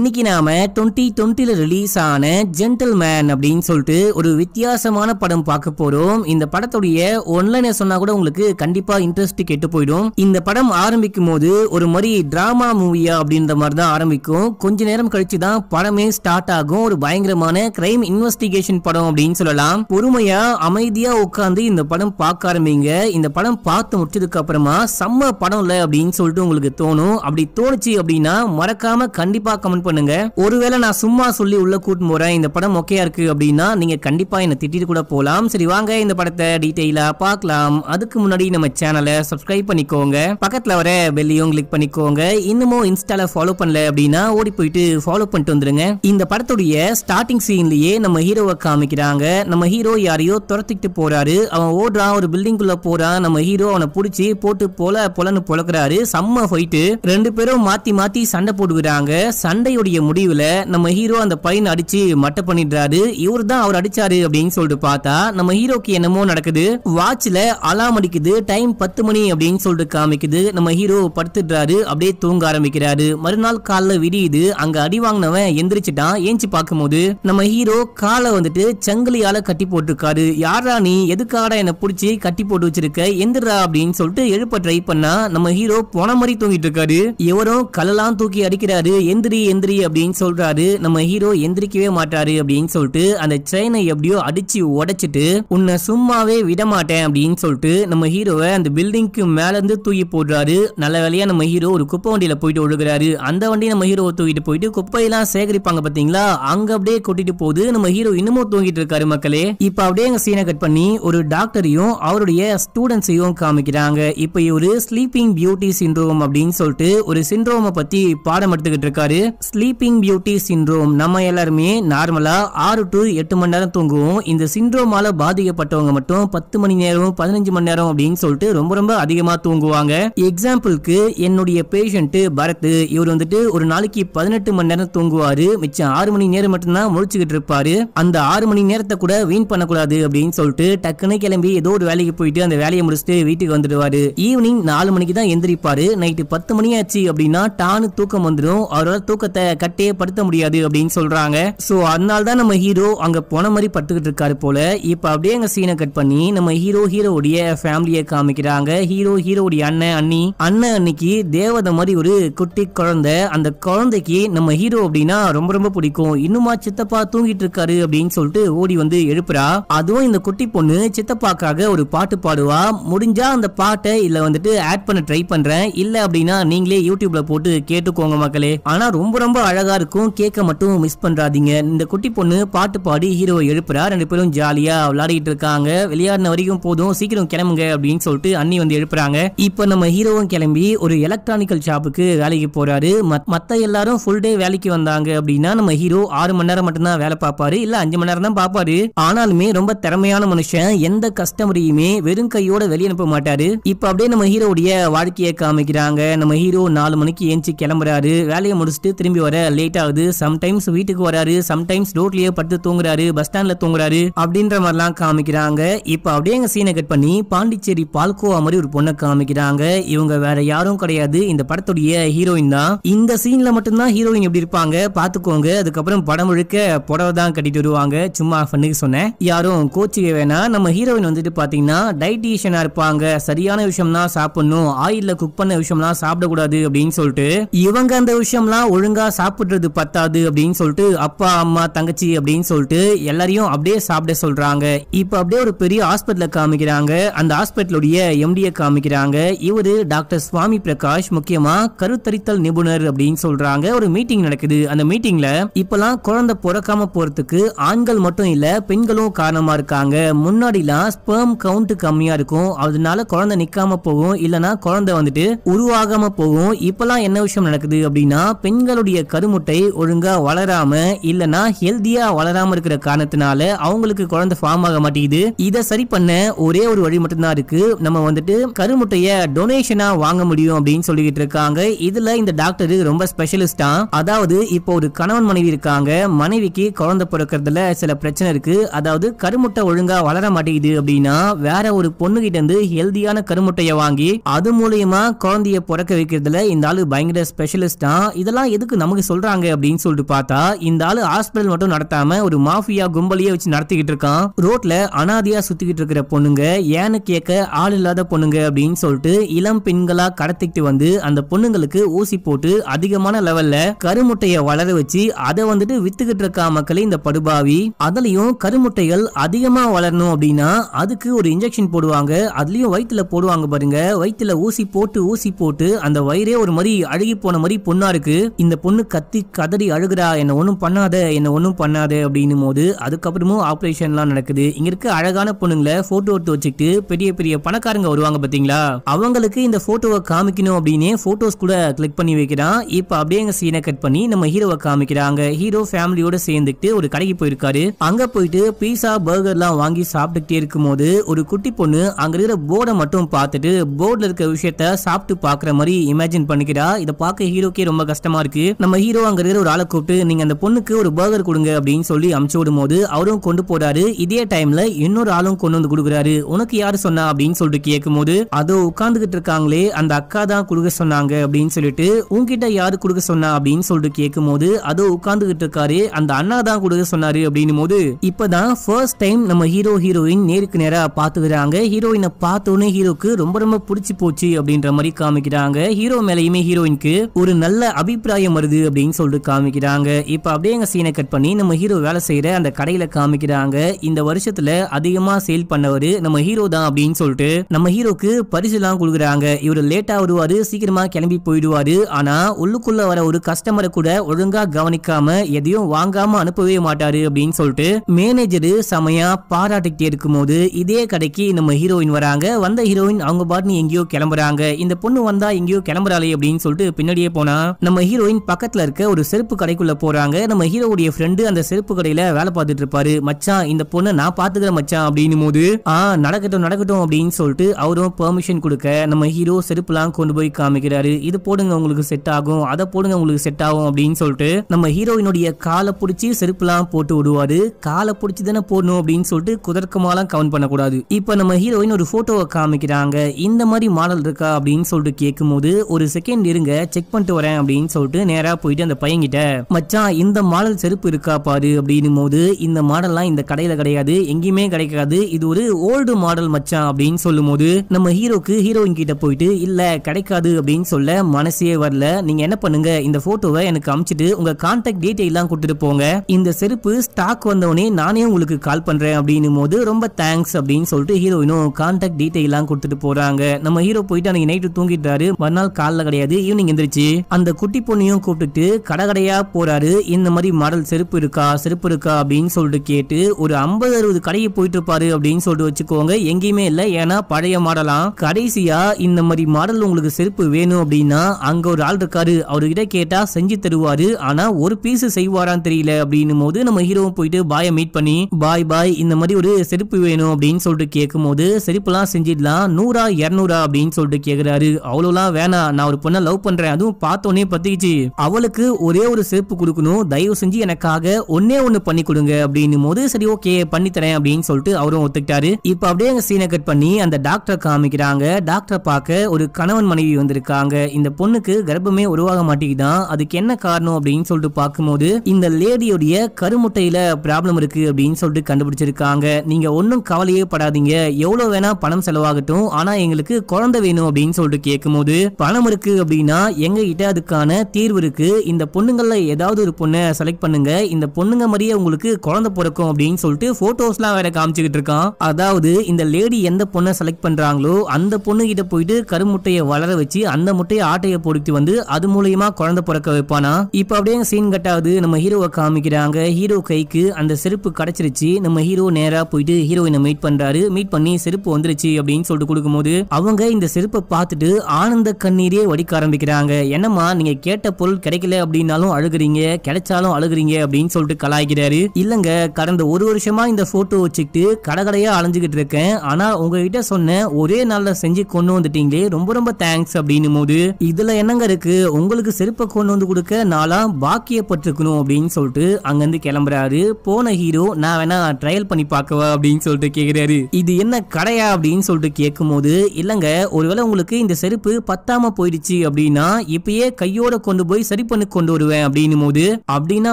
இன்னைக்கு நாம டுவெண்ட்டி டுவெண்ட்டில ரிலீஸ் ஆன ஜென்டில் மேன் அப்படின்னு சொல்லிட்டு ஒரு வித்தியாசமான படம் பார்க்க போறோம் இந்த படத்துடைய ஒன்லைன சொன்னா கூட உங்களுக்கு கண்டிப்பா இன்ட்ரெஸ்ட் கெட்டு போயிடும் இந்த படம் ஆரம்பிக்கும் போது ஒரு மாதிரி டிராமா மூவியா அப்படின்ற மாதிரி தான் ஆரம்பிக்கும் கொஞ்ச நேரம் கழிச்சு தான் படமே ஸ்டார்ட் ஆகும் ஒரு பயங்கரமான கிரைம் இன்வெஸ்டிகேஷன் படம் அப்படின்னு சொல்லலாம் பொறுமையா அமைதியா உட்காந்து இந்த படம் பார்க்க ஆரம்பிங்க இந்த படம் பார்த்து முடிச்சதுக்கு அப்புறமா செம்ம படம் இல்லை அப்படின்னு சொல்லிட்டு உங்களுக்கு தோணும் அப்படி தோணுச்சு அப்படின்னா மறக்காம கண்டிப்பா கமெண்ட் கமெண்ட் பண்ணுங்க ஒருவேளை நான் சும்மா சொல்லி உள்ள கூட்டு போறேன் இந்த படம் ஓகேயா இருக்கு அப்படின்னா நீங்க கண்டிப்பா என்ன திட்டிட்டு கூட போலாம் சரி வாங்க இந்த படத்தை டீட்டெயிலா பார்க்கலாம் அதுக்கு முன்னாடி நம்ம சேனலை சப்ஸ்கிரைப் பண்ணிக்கோங்க பக்கத்துல வர பெல்லையும் கிளிக் பண்ணிக்கோங்க இன்னமும் இன்ஸ்டால ஃபாலோ பண்ணல அப்படின்னா ஓடி போயிட்டு ஃபாலோ பண்ணிட்டு வந்துருங்க இந்த படத்துடைய ஸ்டார்டிங் சீன்லயே நம்ம ஹீரோவை காமிக்கிறாங்க நம்ம ஹீரோ யாரையோ துரத்திட்டு போறாரு அவன் ஓடுறான் ஒரு பில்டிங்குள்ள போறான் நம்ம ஹீரோ அவனை பிடிச்சி போட்டு போல பொலன்னு பொழக்கிறாரு செம்ம ஃபைட்டு ரெண்டு பேரும் மாத்தி மாத்தி சண்டை போடுகிறாங்க சண்டை கதையுடைய முடிவுல நம்ம ஹீரோ அந்த பையன் அடிச்சு மட்டை பண்ணிடுறாரு இவர் தான் அவர் அடிச்சாரு அப்படின்னு சொல்லிட்டு பார்த்தா நம்ம ஹீரோக்கு என்னமோ நடக்குது வாட்ச்ல அலாம் அடிக்குது டைம் பத்து மணி அப்படின்னு சொல்லிட்டு காமிக்குது நம்ம ஹீரோ படுத்துடுறாரு அப்படியே தூங்க ஆரம்பிக்கிறாரு மறுநாள் காலில் விடியுது அங்க அடி வாங்கினவன் எந்திரிச்சிட்டான் ஏஞ்சி பார்க்கும்போது நம்ம ஹீரோ காலை வந்துட்டு சங்கிலியால கட்டி போட்டிருக்காரு யாரா நீ எதுக்காடா என்ன பிடிச்சி கட்டி போட்டு வச்சிருக்க எந்திரா அப்படின்னு சொல்லிட்டு எழுப்ப ட்ரை பண்ணா நம்ம ஹீரோ போன மாதிரி தூங்கிட்டு இருக்காரு எவரும் கலெல்லாம் தூக்கி அடிக்கிறாரு எந்திரி எந்திரி எந்திரி அப்படின்னு சொல்றாரு நம்ம ஹீரோ எந்திரிக்கவே மாட்டாரு அப்படின்னு சொல்லிட்டு அந்த செயினை எப்படியோ அடிச்சு உடைச்சிட்டு உன்னை சும்மாவே விட மாட்டேன் அப்படின்னு சொல்லிட்டு நம்ம ஹீரோவை அந்த பில்டிங்க்கு மேல இருந்து தூக்கி போடுறாரு நல்ல வேலையா நம்ம ஹீரோ ஒரு குப்பை வண்டியில போயிட்டு ஒழுகிறாரு அந்த வண்டி நம்ம ஹீரோ தூக்கிட்டு போயிட்டு குப்பையெல்லாம் சேகரிப்பாங்க பாத்தீங்களா அங்க அப்படியே கொட்டிட்டு போகுது நம்ம ஹீரோ இன்னமும் தூங்கிட்டு இருக்காரு மக்களே இப்ப அப்படியே எங்க சீனை கட் பண்ணி ஒரு டாக்டரையும் அவருடைய ஸ்டூடெண்ட்ஸையும் காமிக்கிறாங்க இப்ப இவரு ஸ்லீப்பிங் பியூட்டி சிண்ட்ரோம் அப்படின்னு சொல்லிட்டு ஒரு சிண்ட்ரோமை பத்தி பாடம் எடுத்துக்கிட்டு இருக்காரு ஸ்லீப்பிங் பியூட்டி சின்ரோம் நம்ம எல்லாருமே நார்மலாக ஆறு டு எட்டு மணி நேரம் தூங்குவோம் இந்த சின்ரோமால் பாதிக்கப்பட்டவங்க மட்டும் பத்து மணி நேரம் பதினஞ்சு மணி நேரம் அப்படின்னு சொல்லிட்டு ரொம்ப ரொம்ப அதிகமாக தூங்குவாங்க எக்ஸாம்பிளுக்கு என்னுடைய பேஷண்ட்டு பரத் இவர் வந்துட்டு ஒரு நாளைக்கு பதினெட்டு மணி நேரம் தூங்குவார் மிச்சம் ஆறு மணி நேரம் மட்டும்தான் முழிச்சுக்கிட்டு இருப்பாரு அந்த ஆறு மணி நேரத்தை கூட வீண் பண்ணக்கூடாது அப்படின்னு சொல்லிட்டு டக்குன்னு கிளம்பி ஏதோ ஒரு வேலைக்கு போயிட்டு அந்த வேலையை முடிச்சுட்டு வீட்டுக்கு வந்துடுவாரு ஈவினிங் நாலு மணிக்கு தான் எந்திரிப்பாரு நைட்டு பத்து மணி ஆச்சு அப்படின்னா டானு தூக்கம் வந்துடும் அவரோட தூக்கத்தை அவரால் கட்டையே படுத்த முடியாது அப்படின்னு சொல்றாங்க சோ அதனால தான் நம்ம ஹீரோ அங்க போன மாதிரி படுத்துக்கிட்டு இருக்காரு போல இப்ப அப்படியே அங்க சீனை கட் பண்ணி நம்ம ஹீரோ ஹீரோடைய ஃபேமிலியை காமிக்கிறாங்க ஹீரோ ஹீரோடைய அண்ணன் அண்ணி அண்ணன் அன்னைக்கு தேவதை மாதிரி ஒரு குட்டி குழந்தை அந்த குழந்தைக்கு நம்ம ஹீரோ அப்படின்னா ரொம்ப ரொம்ப பிடிக்கும் இன்னுமா சித்தப்பா தூங்கிட்டு இருக்காரு அப்படின்னு சொல்லிட்டு ஓடி வந்து எழுப்புறா அதுவும் இந்த குட்டி பொண்ணு சித்தப்பாக்காக ஒரு பாட்டு பாடுவா முடிஞ்சா அந்த பாட்டை இல்ல வந்துட்டு ஆட் பண்ண ட்ரை பண்றேன் இல்ல அப்படின்னா நீங்களே யூடியூப்ல போட்டு கேட்டுக்கோங்க மக்களே ஆனா ரொம்ப ரொம்ப ரொம்ப அழகாக இருக்கும் கேட்க மட்டும் மிஸ் பண்ணுறாதீங்க இந்த குட்டி பொண்ணு பாட்டு பாடி ஹீரோவை எழுப்புறா ரெண்டு பேரும் ஜாலியாக விளையாடிட்டு இருக்காங்க விளையாடின வரைக்கும் போதும் சீக்கிரம் கிளம்புங்க அப்படின்னு சொல்லிட்டு அண்ணி வந்து எழுப்புறாங்க இப்போ நம்ம ஹீரோவும் கிளம்பி ஒரு எலக்ட்ரானிக்கல் ஷாப்புக்கு வேலைக்கு போறாரு மற்ற எல்லாரும் ஃபுல் டே வேலைக்கு வந்தாங்க அப்படின்னா நம்ம ஹீரோ ஆறு மணி நேரம் தான் வேலை பார்ப்பாரு இல்லை அஞ்சு மணி நேரம் தான் பார்ப்பாரு ஆனாலுமே ரொம்ப திறமையான மனுஷன் எந்த கஸ்டமரையுமே வெறும் கையோட வெளியே அனுப்ப மாட்டாரு இப்போ அப்படியே நம்ம ஹீரோடைய வாழ்க்கையை காமிக்கிறாங்க நம்ம ஹீரோ நாலு மணிக்கு ஏஞ்சி கிளம்புறாரு வேலையை முடிச்சுட்டு திரும்பி ஆஃபீஸ்லேருந்து வர லேட் ஆகுது சம்டைம்ஸ் வீட்டுக்கு வராரு சம்டைம்ஸ் ரோட்லயே படுத்து தூங்குறாரு பஸ் ஸ்டாண்ட்ல தூங்குறாரு அப்படின்ற மாதிரிலாம் காமிக்கிறாங்க இப்ப அப்படியே எங்க சீனை கட் பண்ணி பாண்டிச்சேரி பால்கோவா மாதிரி ஒரு பொண்ணை காமிக்கிறாங்க இவங்க வேற யாரும் கிடையாது இந்த படத்துடைய ஹீரோயின் தான் இந்த சீன்ல மட்டும்தான் ஹீரோயின் எப்படி இருப்பாங்க பாத்துக்கோங்க அதுக்கப்புறம் படம் முழுக்க புடவை தான் கட்டிட்டு வருவாங்க சும்மா பண்ணுக்கு சொன்னேன் யாரும் கோச்சிக்க வேணாம் நம்ம ஹீரோயின் வந்துட்டு பாத்தீங்கன்னா டைட்டிஷியனா இருப்பாங்க சரியான விஷயம் தான் சாப்பிடணும் ஆயில்ல குக் பண்ண விஷயம்லாம் சாப்பிடக்கூடாது அப்படின்னு சொல்லிட்டு இவங்க அந்த விஷயம்லாம் ஒழுங்கா ஒழுங்கா சாப்பிடுறது பத்தாது அப்படின்னு சொல்லிட்டு அப்பா அம்மா தங்கச்சி அப்படின்னு சொல்லிட்டு எல்லாரையும் அப்படியே சாப்பிட சொல்றாங்க இப்ப அப்படியே ஒரு பெரிய ஹாஸ்பிட்டல காமிக்கிறாங்க அந்த ஹாஸ்பிட்டலுடைய எம்டிய காமிக்கிறாங்க இவரு டாக்டர் சுவாமி பிரகாஷ் முக்கியமா கருத்தரித்தல் நிபுணர் அப்படின்னு சொல்றாங்க ஒரு மீட்டிங் நடக்குது அந்த மீட்டிங்ல இப்பெல்லாம் குழந்தை பிறக்காம போறதுக்கு ஆண்கள் மட்டும் இல்ல பெண்களும் காரணமா இருக்காங்க முன்னாடிலாம் ஸ்பெர்ம் கவுண்ட் கம்மியா இருக்கும் அதனால குழந்தை நிக்காம போகும் இல்லனா குழந்தை வந்துட்டு உருவாகாம போகும் இப்பெல்லாம் என்ன விஷயம் நடக்குது அப்படின்னா பெண்களுடைய அவங்களுடைய கருமுட்டை ஒழுங்கா வளராம இல்லனா ஹெல்தியா வளராம இருக்கிற காரணத்தினால அவங்களுக்கு குழந்தை ஃபார்ம் ஆக மாட்டேங்குது இதை சரி பண்ண ஒரே ஒரு வழி மட்டும்தான் இருக்கு நம்ம வந்துட்டு கருமுட்டைய டொனேஷனா வாங்க முடியும் அப்படின்னு சொல்லிக்கிட்டு இருக்காங்க இதுல இந்த டாக்டர் ரொம்ப ஸ்பெஷலிஸ்டா அதாவது இப்போ ஒரு கணவன் மனைவி இருக்காங்க மனைவிக்கு குழந்தை பிறக்கிறதுல சில பிரச்சனை இருக்கு அதாவது கருமுட்டை ஒழுங்கா வளர மாட்டேங்குது அப்படின்னா வேற ஒரு பொண்ணு கிட்ட இருந்து ஹெல்தியான கருமுட்டையை வாங்கி அது மூலியமா குழந்தைய பிறக்க வைக்கிறதுல இந்த ஆளு பயங்கர ஸ்பெஷலிஸ்டா இதெல்லாம் எதுக்கு நமக்கு சொல்றாங்க அப்படின்னு சொல்லிட்டு பார்த்தா இந்த ஆளு ஹாஸ்பிட்டல் மட்டும் நடத்தாம ஒரு மாஃபியா கும்பலையே வச்சு நடத்திக்கிட்டு இருக்கான் ரோட்ல அனாதியா சுத்திக்கிட்டு இருக்கிற பொண்ணுங்க ஏன்னு கேட்க ஆள் இல்லாத பொண்ணுங்க அப்படின்னு சொல்லிட்டு இளம் பெண்களா கடத்திக்கிட்டு வந்து அந்த பொண்ணுங்களுக்கு ஊசி போட்டு அதிகமான லெவல்ல கருமுட்டைய வளர வச்சு அதை வந்துட்டு வித்துக்கிட்டு இருக்கா மக்களே இந்த படுபாவி அதுலயும் கருமுட்டைகள் அதிகமா வளரணும் அப்படின்னா அதுக்கு ஒரு இன்ஜெக்ஷன் போடுவாங்க அதுலயும் வயிற்றுல போடுவாங்க பாருங்க வயிற்றுல ஊசி போட்டு ஊசி போட்டு அந்த வயிறே ஒரு மாதிரி அழுகி போன மாதிரி பொண்ணா இருக்கு இந்த பொண்ணு பொண்ணு கத்தி கதறி அழுகிறா என்னை ஒன்றும் பண்ணாத என்னை ஒன்றும் பண்ணாத அப்படின்னும் போது அதுக்கப்புறமும் ஆப்ரேஷன்லாம் நடக்குது இங்கே இருக்க அழகான பொண்ணுங்களை ஃபோட்டோ எடுத்து வச்சுக்கிட்டு பெரிய பெரிய பணக்காரங்க வருவாங்க பார்த்தீங்களா அவங்களுக்கு இந்த ஃபோட்டோவை காமிக்கணும் அப்படின்னே ஃபோட்டோஸ் கூட கிளிக் பண்ணி வைக்கிறான் இப்போ அப்படியே எங்கள் சீனை கட் பண்ணி நம்ம ஹீரோவை காமிக்கிறாங்க ஹீரோ ஃபேமிலியோட சேர்ந்துக்கிட்டு ஒரு கடைக்கு போயிருக்காரு அங்கே போயிட்டு பீஸா பர்கர்லாம் வாங்கி சாப்பிட்டுக்கிட்டே இருக்கும்போது ஒரு குட்டி பொண்ணு அங்கே இருக்கிற போர்டை மட்டும் பார்த்துட்டு போர்டில் இருக்க விஷயத்த சாப்பிட்டு பார்க்குற மாதிரி இமேஜின் பண்ணிக்கிறா இதை பார்க்க ஹீரோக்கே ரொம்ப கஷ்டமா இருக்கு நம்ம ஹீரோ அங்கே இருக்கிற ஒரு ஆளை கூப்பிட்டு நீங்கள் அந்த பொண்ணுக்கு ஒரு பர்கர் கொடுங்க அப்படின்னு சொல்லி அமுச்சு போது அவரும் கொண்டு போறாரு இதே டைம்ல இன்னொரு ஆளும் கொண்டு வந்து கொடுக்குறாரு உனக்கு யாரு சொன்னா அப்படின்னு சொல்லிட்டு கேட்கும் போது அதோ உட்காந்துக்கிட்டு இருக்காங்களே அந்த அக்கா தான் கொடுக்க சொன்னாங்க அப்படின்னு சொல்லிட்டு உங்ககிட்ட யாரு கொடுக்க சொன்னா அப்படின்னு சொல்லிட்டு கேட்கும் போது அதோ உட்காந்துக்கிட்டு இருக்காரு அந்த அண்ணா தான் கொடுக்க சொன்னாரு அப்படின்னும் போது இப்பதான் ஃபர்ஸ்ட் டைம் நம்ம ஹீரோ ஹீரோயின் நேருக்கு நேரா பாத்துக்கிறாங்க ஹீரோயினை பார்த்தோன்னு ஹீரோக்கு ரொம்ப ரொம்ப பிடிச்சி போச்சு அப்படின்ற மாதிரி காமிக்கிறாங்க ஹீரோ மேலயுமே ஹீரோயினுக்கு ஒரு நல்ல அபிப்பிராயம் வருது வருது அப்படின்னு சொல்லிட்டு காமிக்கிறாங்க இப்போ அப்படியே எங்கள் சீனை கட் பண்ணி நம்ம ஹீரோ வேலை செய்கிற அந்த கடையில் காமிக்கிறாங்க இந்த வருஷத்தில் அதிகமாக சேல் பண்ணவர் நம்ம ஹீரோ தான் அப்படின்னு சொல்லிட்டு நம்ம ஹீரோக்கு பரிசுலாம் கொடுக்குறாங்க இவர் லேட்டாக வருவார் சீக்கிரமாக கிளம்பி போயிடுவார் ஆனால் உள்ளுக்குள்ள வர ஒரு கஸ்டமரை கூட ஒழுங்காக கவனிக்காம எதையும் வாங்காம அனுப்பவே மாட்டாரு அப்படின்னு சொல்லிட்டு மேனேஜரு செமையாக பாராட்டிக்கிட்டே இருக்கும்போது இதே கடைக்கு நம்ம ஹீரோயின் வராங்க வந்த ஹீரோயின் அவங்க பாட்டுன்னு எங்கேயோ கிளம்புறாங்க இந்த பொண்ணு வந்தா எங்கேயோ கிளம்புறாளே அப்படின்னு சொல்லிட்டு பின்னாடியே போனா நம்ம ஹீரோயின் பக்கத்தில் இருக்க ஒரு செருப்பு கடைக்குள்ளே போகிறாங்க நம்ம ஹீரோவுடைய ஃப்ரெண்டு அந்த செருப்பு கடையில் வேலை பார்த்துட்டு இருப்பாரு மச்சான் இந்த பொண்ணை நான் பார்த்துக்கிறேன் மச்சான் அப்படின்னும் போது ஆ நடக்கட்டும் நடக்கட்டும் அப்படின்னு சொல்லிட்டு அவரும் பெர்மிஷன் கொடுக்க நம்ம ஹீரோ செருப்புலாம் கொண்டு போய் காமிக்கிறாரு இது போடுங்க உங்களுக்கு செட் ஆகும் அதை போடுங்க உங்களுக்கு செட் ஆகும் அப்படின்னு சொல்லிட்டு நம்ம ஹீரோயினுடைய காலை பிடிச்சி செருப்புலாம் போட்டு விடுவாரு காலை பிடிச்சி தானே போடணும் அப்படின்னு சொல்லிட்டு குதர்க்கமாலாம் கவுண்ட் பண்ணக்கூடாது இப்போ நம்ம ஹீரோயின் ஒரு ஃபோட்டோவை காமிக்கிறாங்க இந்த மாதிரி மாடல் இருக்கா அப்படின்னு சொல்லிட்டு கேட்கும் ஒரு செகண்ட் இருங்க செக் பண்ணிட்டு வரேன் அப்படின்னு சொல்லிட்டு நேராக நேராக போயிட்டு அந்த பையன்கிட்ட மச்சான் இந்த மாடல் செருப்பு இருக்கா பாரு அப்படின்னும் போது இந்த மாடல்லாம் இந்த கடையில கிடையாது எங்கேயுமே கிடைக்காது இது ஒரு ஓல்டு மாடல் மச்சான் அப்படின்னு சொல்லும் போது நம்ம ஹீரோக்கு ஹீரோயின் கிட்ட போயிட்டு இல்ல கிடைக்காது அப்படின்னு சொல்ல மனசே வரல நீங்க என்ன பண்ணுங்க இந்த போட்டோவை எனக்கு அமிச்சிட்டு உங்க கான்டாக்ட் எல்லாம் கொடுத்துட்டு போங்க இந்த செருப்பு ஸ்டாக் வந்தவனே நானே உங்களுக்கு கால் பண்றேன் அப்படின்னும் போது ரொம்ப தேங்க்ஸ் அப்படின்னு சொல்லிட்டு ஹீரோயினும் கான்டாக்ட் எல்லாம் கொடுத்துட்டு போறாங்க நம்ம ஹீரோ போயிட்டு அன்னைக்கு நைட்டு தூங்கிட்டாரு மறுநாள் காலில் கிடையாது ஈவினிங் எந்திரிச்சு அந்த குட்டி பொண்ணையும் கூப்பிட்டுட்டு கடையாக போகிறாரு இந்த மாதிரி மாடல் செருப்பு இருக்கா செருப்பு இருக்கா அப்படின்னு சொல்லிட்டு கேட்டு ஒரு ஐம்பது அறுபது கடையை போயிட்டு இருப்பாரு அப்படின்னு சொல்லிட்டு வச்சுக்கோங்க எங்கேயுமே இல்லை ஏன்னா பழைய மாடலாம் கடைசியா இந்த மாதிரி மாடல் உங்களுக்கு செருப்பு வேணும் அப்படின்னா அங்க ஒரு ஆள் இருக்காரு அவர்கிட்ட கேட்டா செஞ்சு தருவாரு ஆனா ஒரு பீஸ் செய்வாரான்னு தெரியல அப்படின்னும் போது நம்ம ஹீரோவும் போயிட்டு பாய மீட் பண்ணி பாய் பாய் இந்த மாதிரி ஒரு செருப்பு வேணும் அப்படின்னு சொல்லிட்டு கேட்கும் போது செருப்புலாம் செஞ்சிடலாம் நூறா இரநூறா அப்படின்னு சொல்லிட்டு கேட்கிறாரு அவ்வளோலாம் வேணாம் நான் ஒரு பொண்ணை லவ் பண்றேன் அதுவும் பார்த்தோன்னே பத்திக்கிச்சு அவளுக்கு ஒரே ஒரு செருப்பு கொடுக்கணும் தயவு செஞ்சு எனக்காக ஒன்னே ஒன்று பண்ணி கொடுங்க அப்படின்னு போது சரி ஓகே பண்ணி தரேன் அப்படின்னு சொல்லிட்டு அவரும் ஒத்துக்கிட்டாரு இப்போ அப்படியே அங்க சீனை கட் பண்ணி அந்த டாக்டரை காமிக்கிறாங்க டாக்டரை பார்க்க ஒரு கணவன் மனைவி வந்திருக்காங்க இந்த பொண்ணுக்கு கர்ப்பமே உருவாக மாட்டேங்குதான் அதுக்கு என்ன காரணம் அப்படின்னு சொல்லிட்டு பார்க்கும்போது இந்த லேடியோடைய கருமுட்டையில ப்ராப்ளம் இருக்கு அப்படின்னு சொல்லிட்டு கண்டுபிடிச்சிருக்காங்க நீங்க ஒன்றும் கவலையே படாதீங்க எவ்வளோ வேணா பணம் செலவாகட்டும் ஆனா எங்களுக்கு குழந்தை வேணும் அப்படின்னு சொல்லிட்டு கேட்கும்போது பணம் இருக்கு அப்படின்னா எங்க கிட்ட அதுக்கான தீர்வு இருக்கு இந்த பொண்ணுங்களில் ஏதாவது ஒரு பொண்ணை செலக்ட் பண்ணுங்க இந்த பொண்ணுங்க மாதிரியே உங்களுக்கு குழந்தை பிறக்கும் அப்படின்னு சொல்லிட்டு போட்டோஸ்லாம் வேற காமிச்சுக்கிட்டு இருக்கான் அதாவது இந்த லேடி எந்த பொண்ணை செலக்ட் பண்றாங்களோ அந்த பொண்ணு கிட்ட போயிட்டு கருமுட்டையை வளர வச்சு அந்த முட்டையை ஆட்டையை பொறுத்து வந்து அது மூலயமா குழந்தை பிறக்க வைப்பானா இப்போ அப்படியே சீன் கட்டாவது நம்ம ஹீரோவை காமிக்கிறாங்க ஹீரோ கைக்கு அந்த செருப்பு கிடைச்சிருச்சு நம்ம ஹீரோ நேரா போயிட்டு ஹீரோயினை மீட் பண்றாரு மீட் பண்ணி செருப்பு வந்துருச்சு அப்படின்னு சொல்லிட்டு கொடுக்கும்போது அவங்க இந்த செருப்பை பார்த்துட்டு ஆனந்த கண்ணீரே வடிக்க ஆரம்பிக்கிறாங்க என்னம்மா நீங்க கேட்ட பொருள் கிடைக்கல அப்படின்னாலும் அழுகுறீங்க கிடைச்சாலும் அழுகுறீங்க அப்படின்னு சொல்லிட்டு கலாய்க்கிறாரு இல்லங்க கடந்த ஒரு வருஷமா இந்த போட்டோ வச்சுக்கிட்டு கடகடையா அலைஞ்சுக்கிட்டு இருக்கேன் ஆனா உங்ககிட்ட சொன்ன ஒரே நாள்ல செஞ்சு கொண்டு வந்துட்டீங்களே ரொம்ப ரொம்ப தேங்க்ஸ் அப்படின்னு போது இதுல என்னங்க இருக்கு உங்களுக்கு செருப்பை கொண்டு வந்து கொடுக்க நாளா பாக்கியப்பட்டிருக்கணும் அப்படின்னு சொல்லிட்டு அங்கிருந்து கிளம்புறாரு போன ஹீரோ நான் வேணா ட்ரையல் பண்ணி பார்க்கவா அப்படின்னு சொல்லிட்டு கேக்குறாரு இது என்ன கடையா அப்படின்னு சொல்லிட்டு கேட்கும் போது இல்லங்க ஒருவேளை உங்களுக்கு இந்த செருப்பு பத்தாம போயிடுச்சு அப்படின்னா இப்பயே கையோட கொண்டு போய் சரி பண்ணி கொண்டு வருவேன் அப்படின்னும் போது அப்படின்னா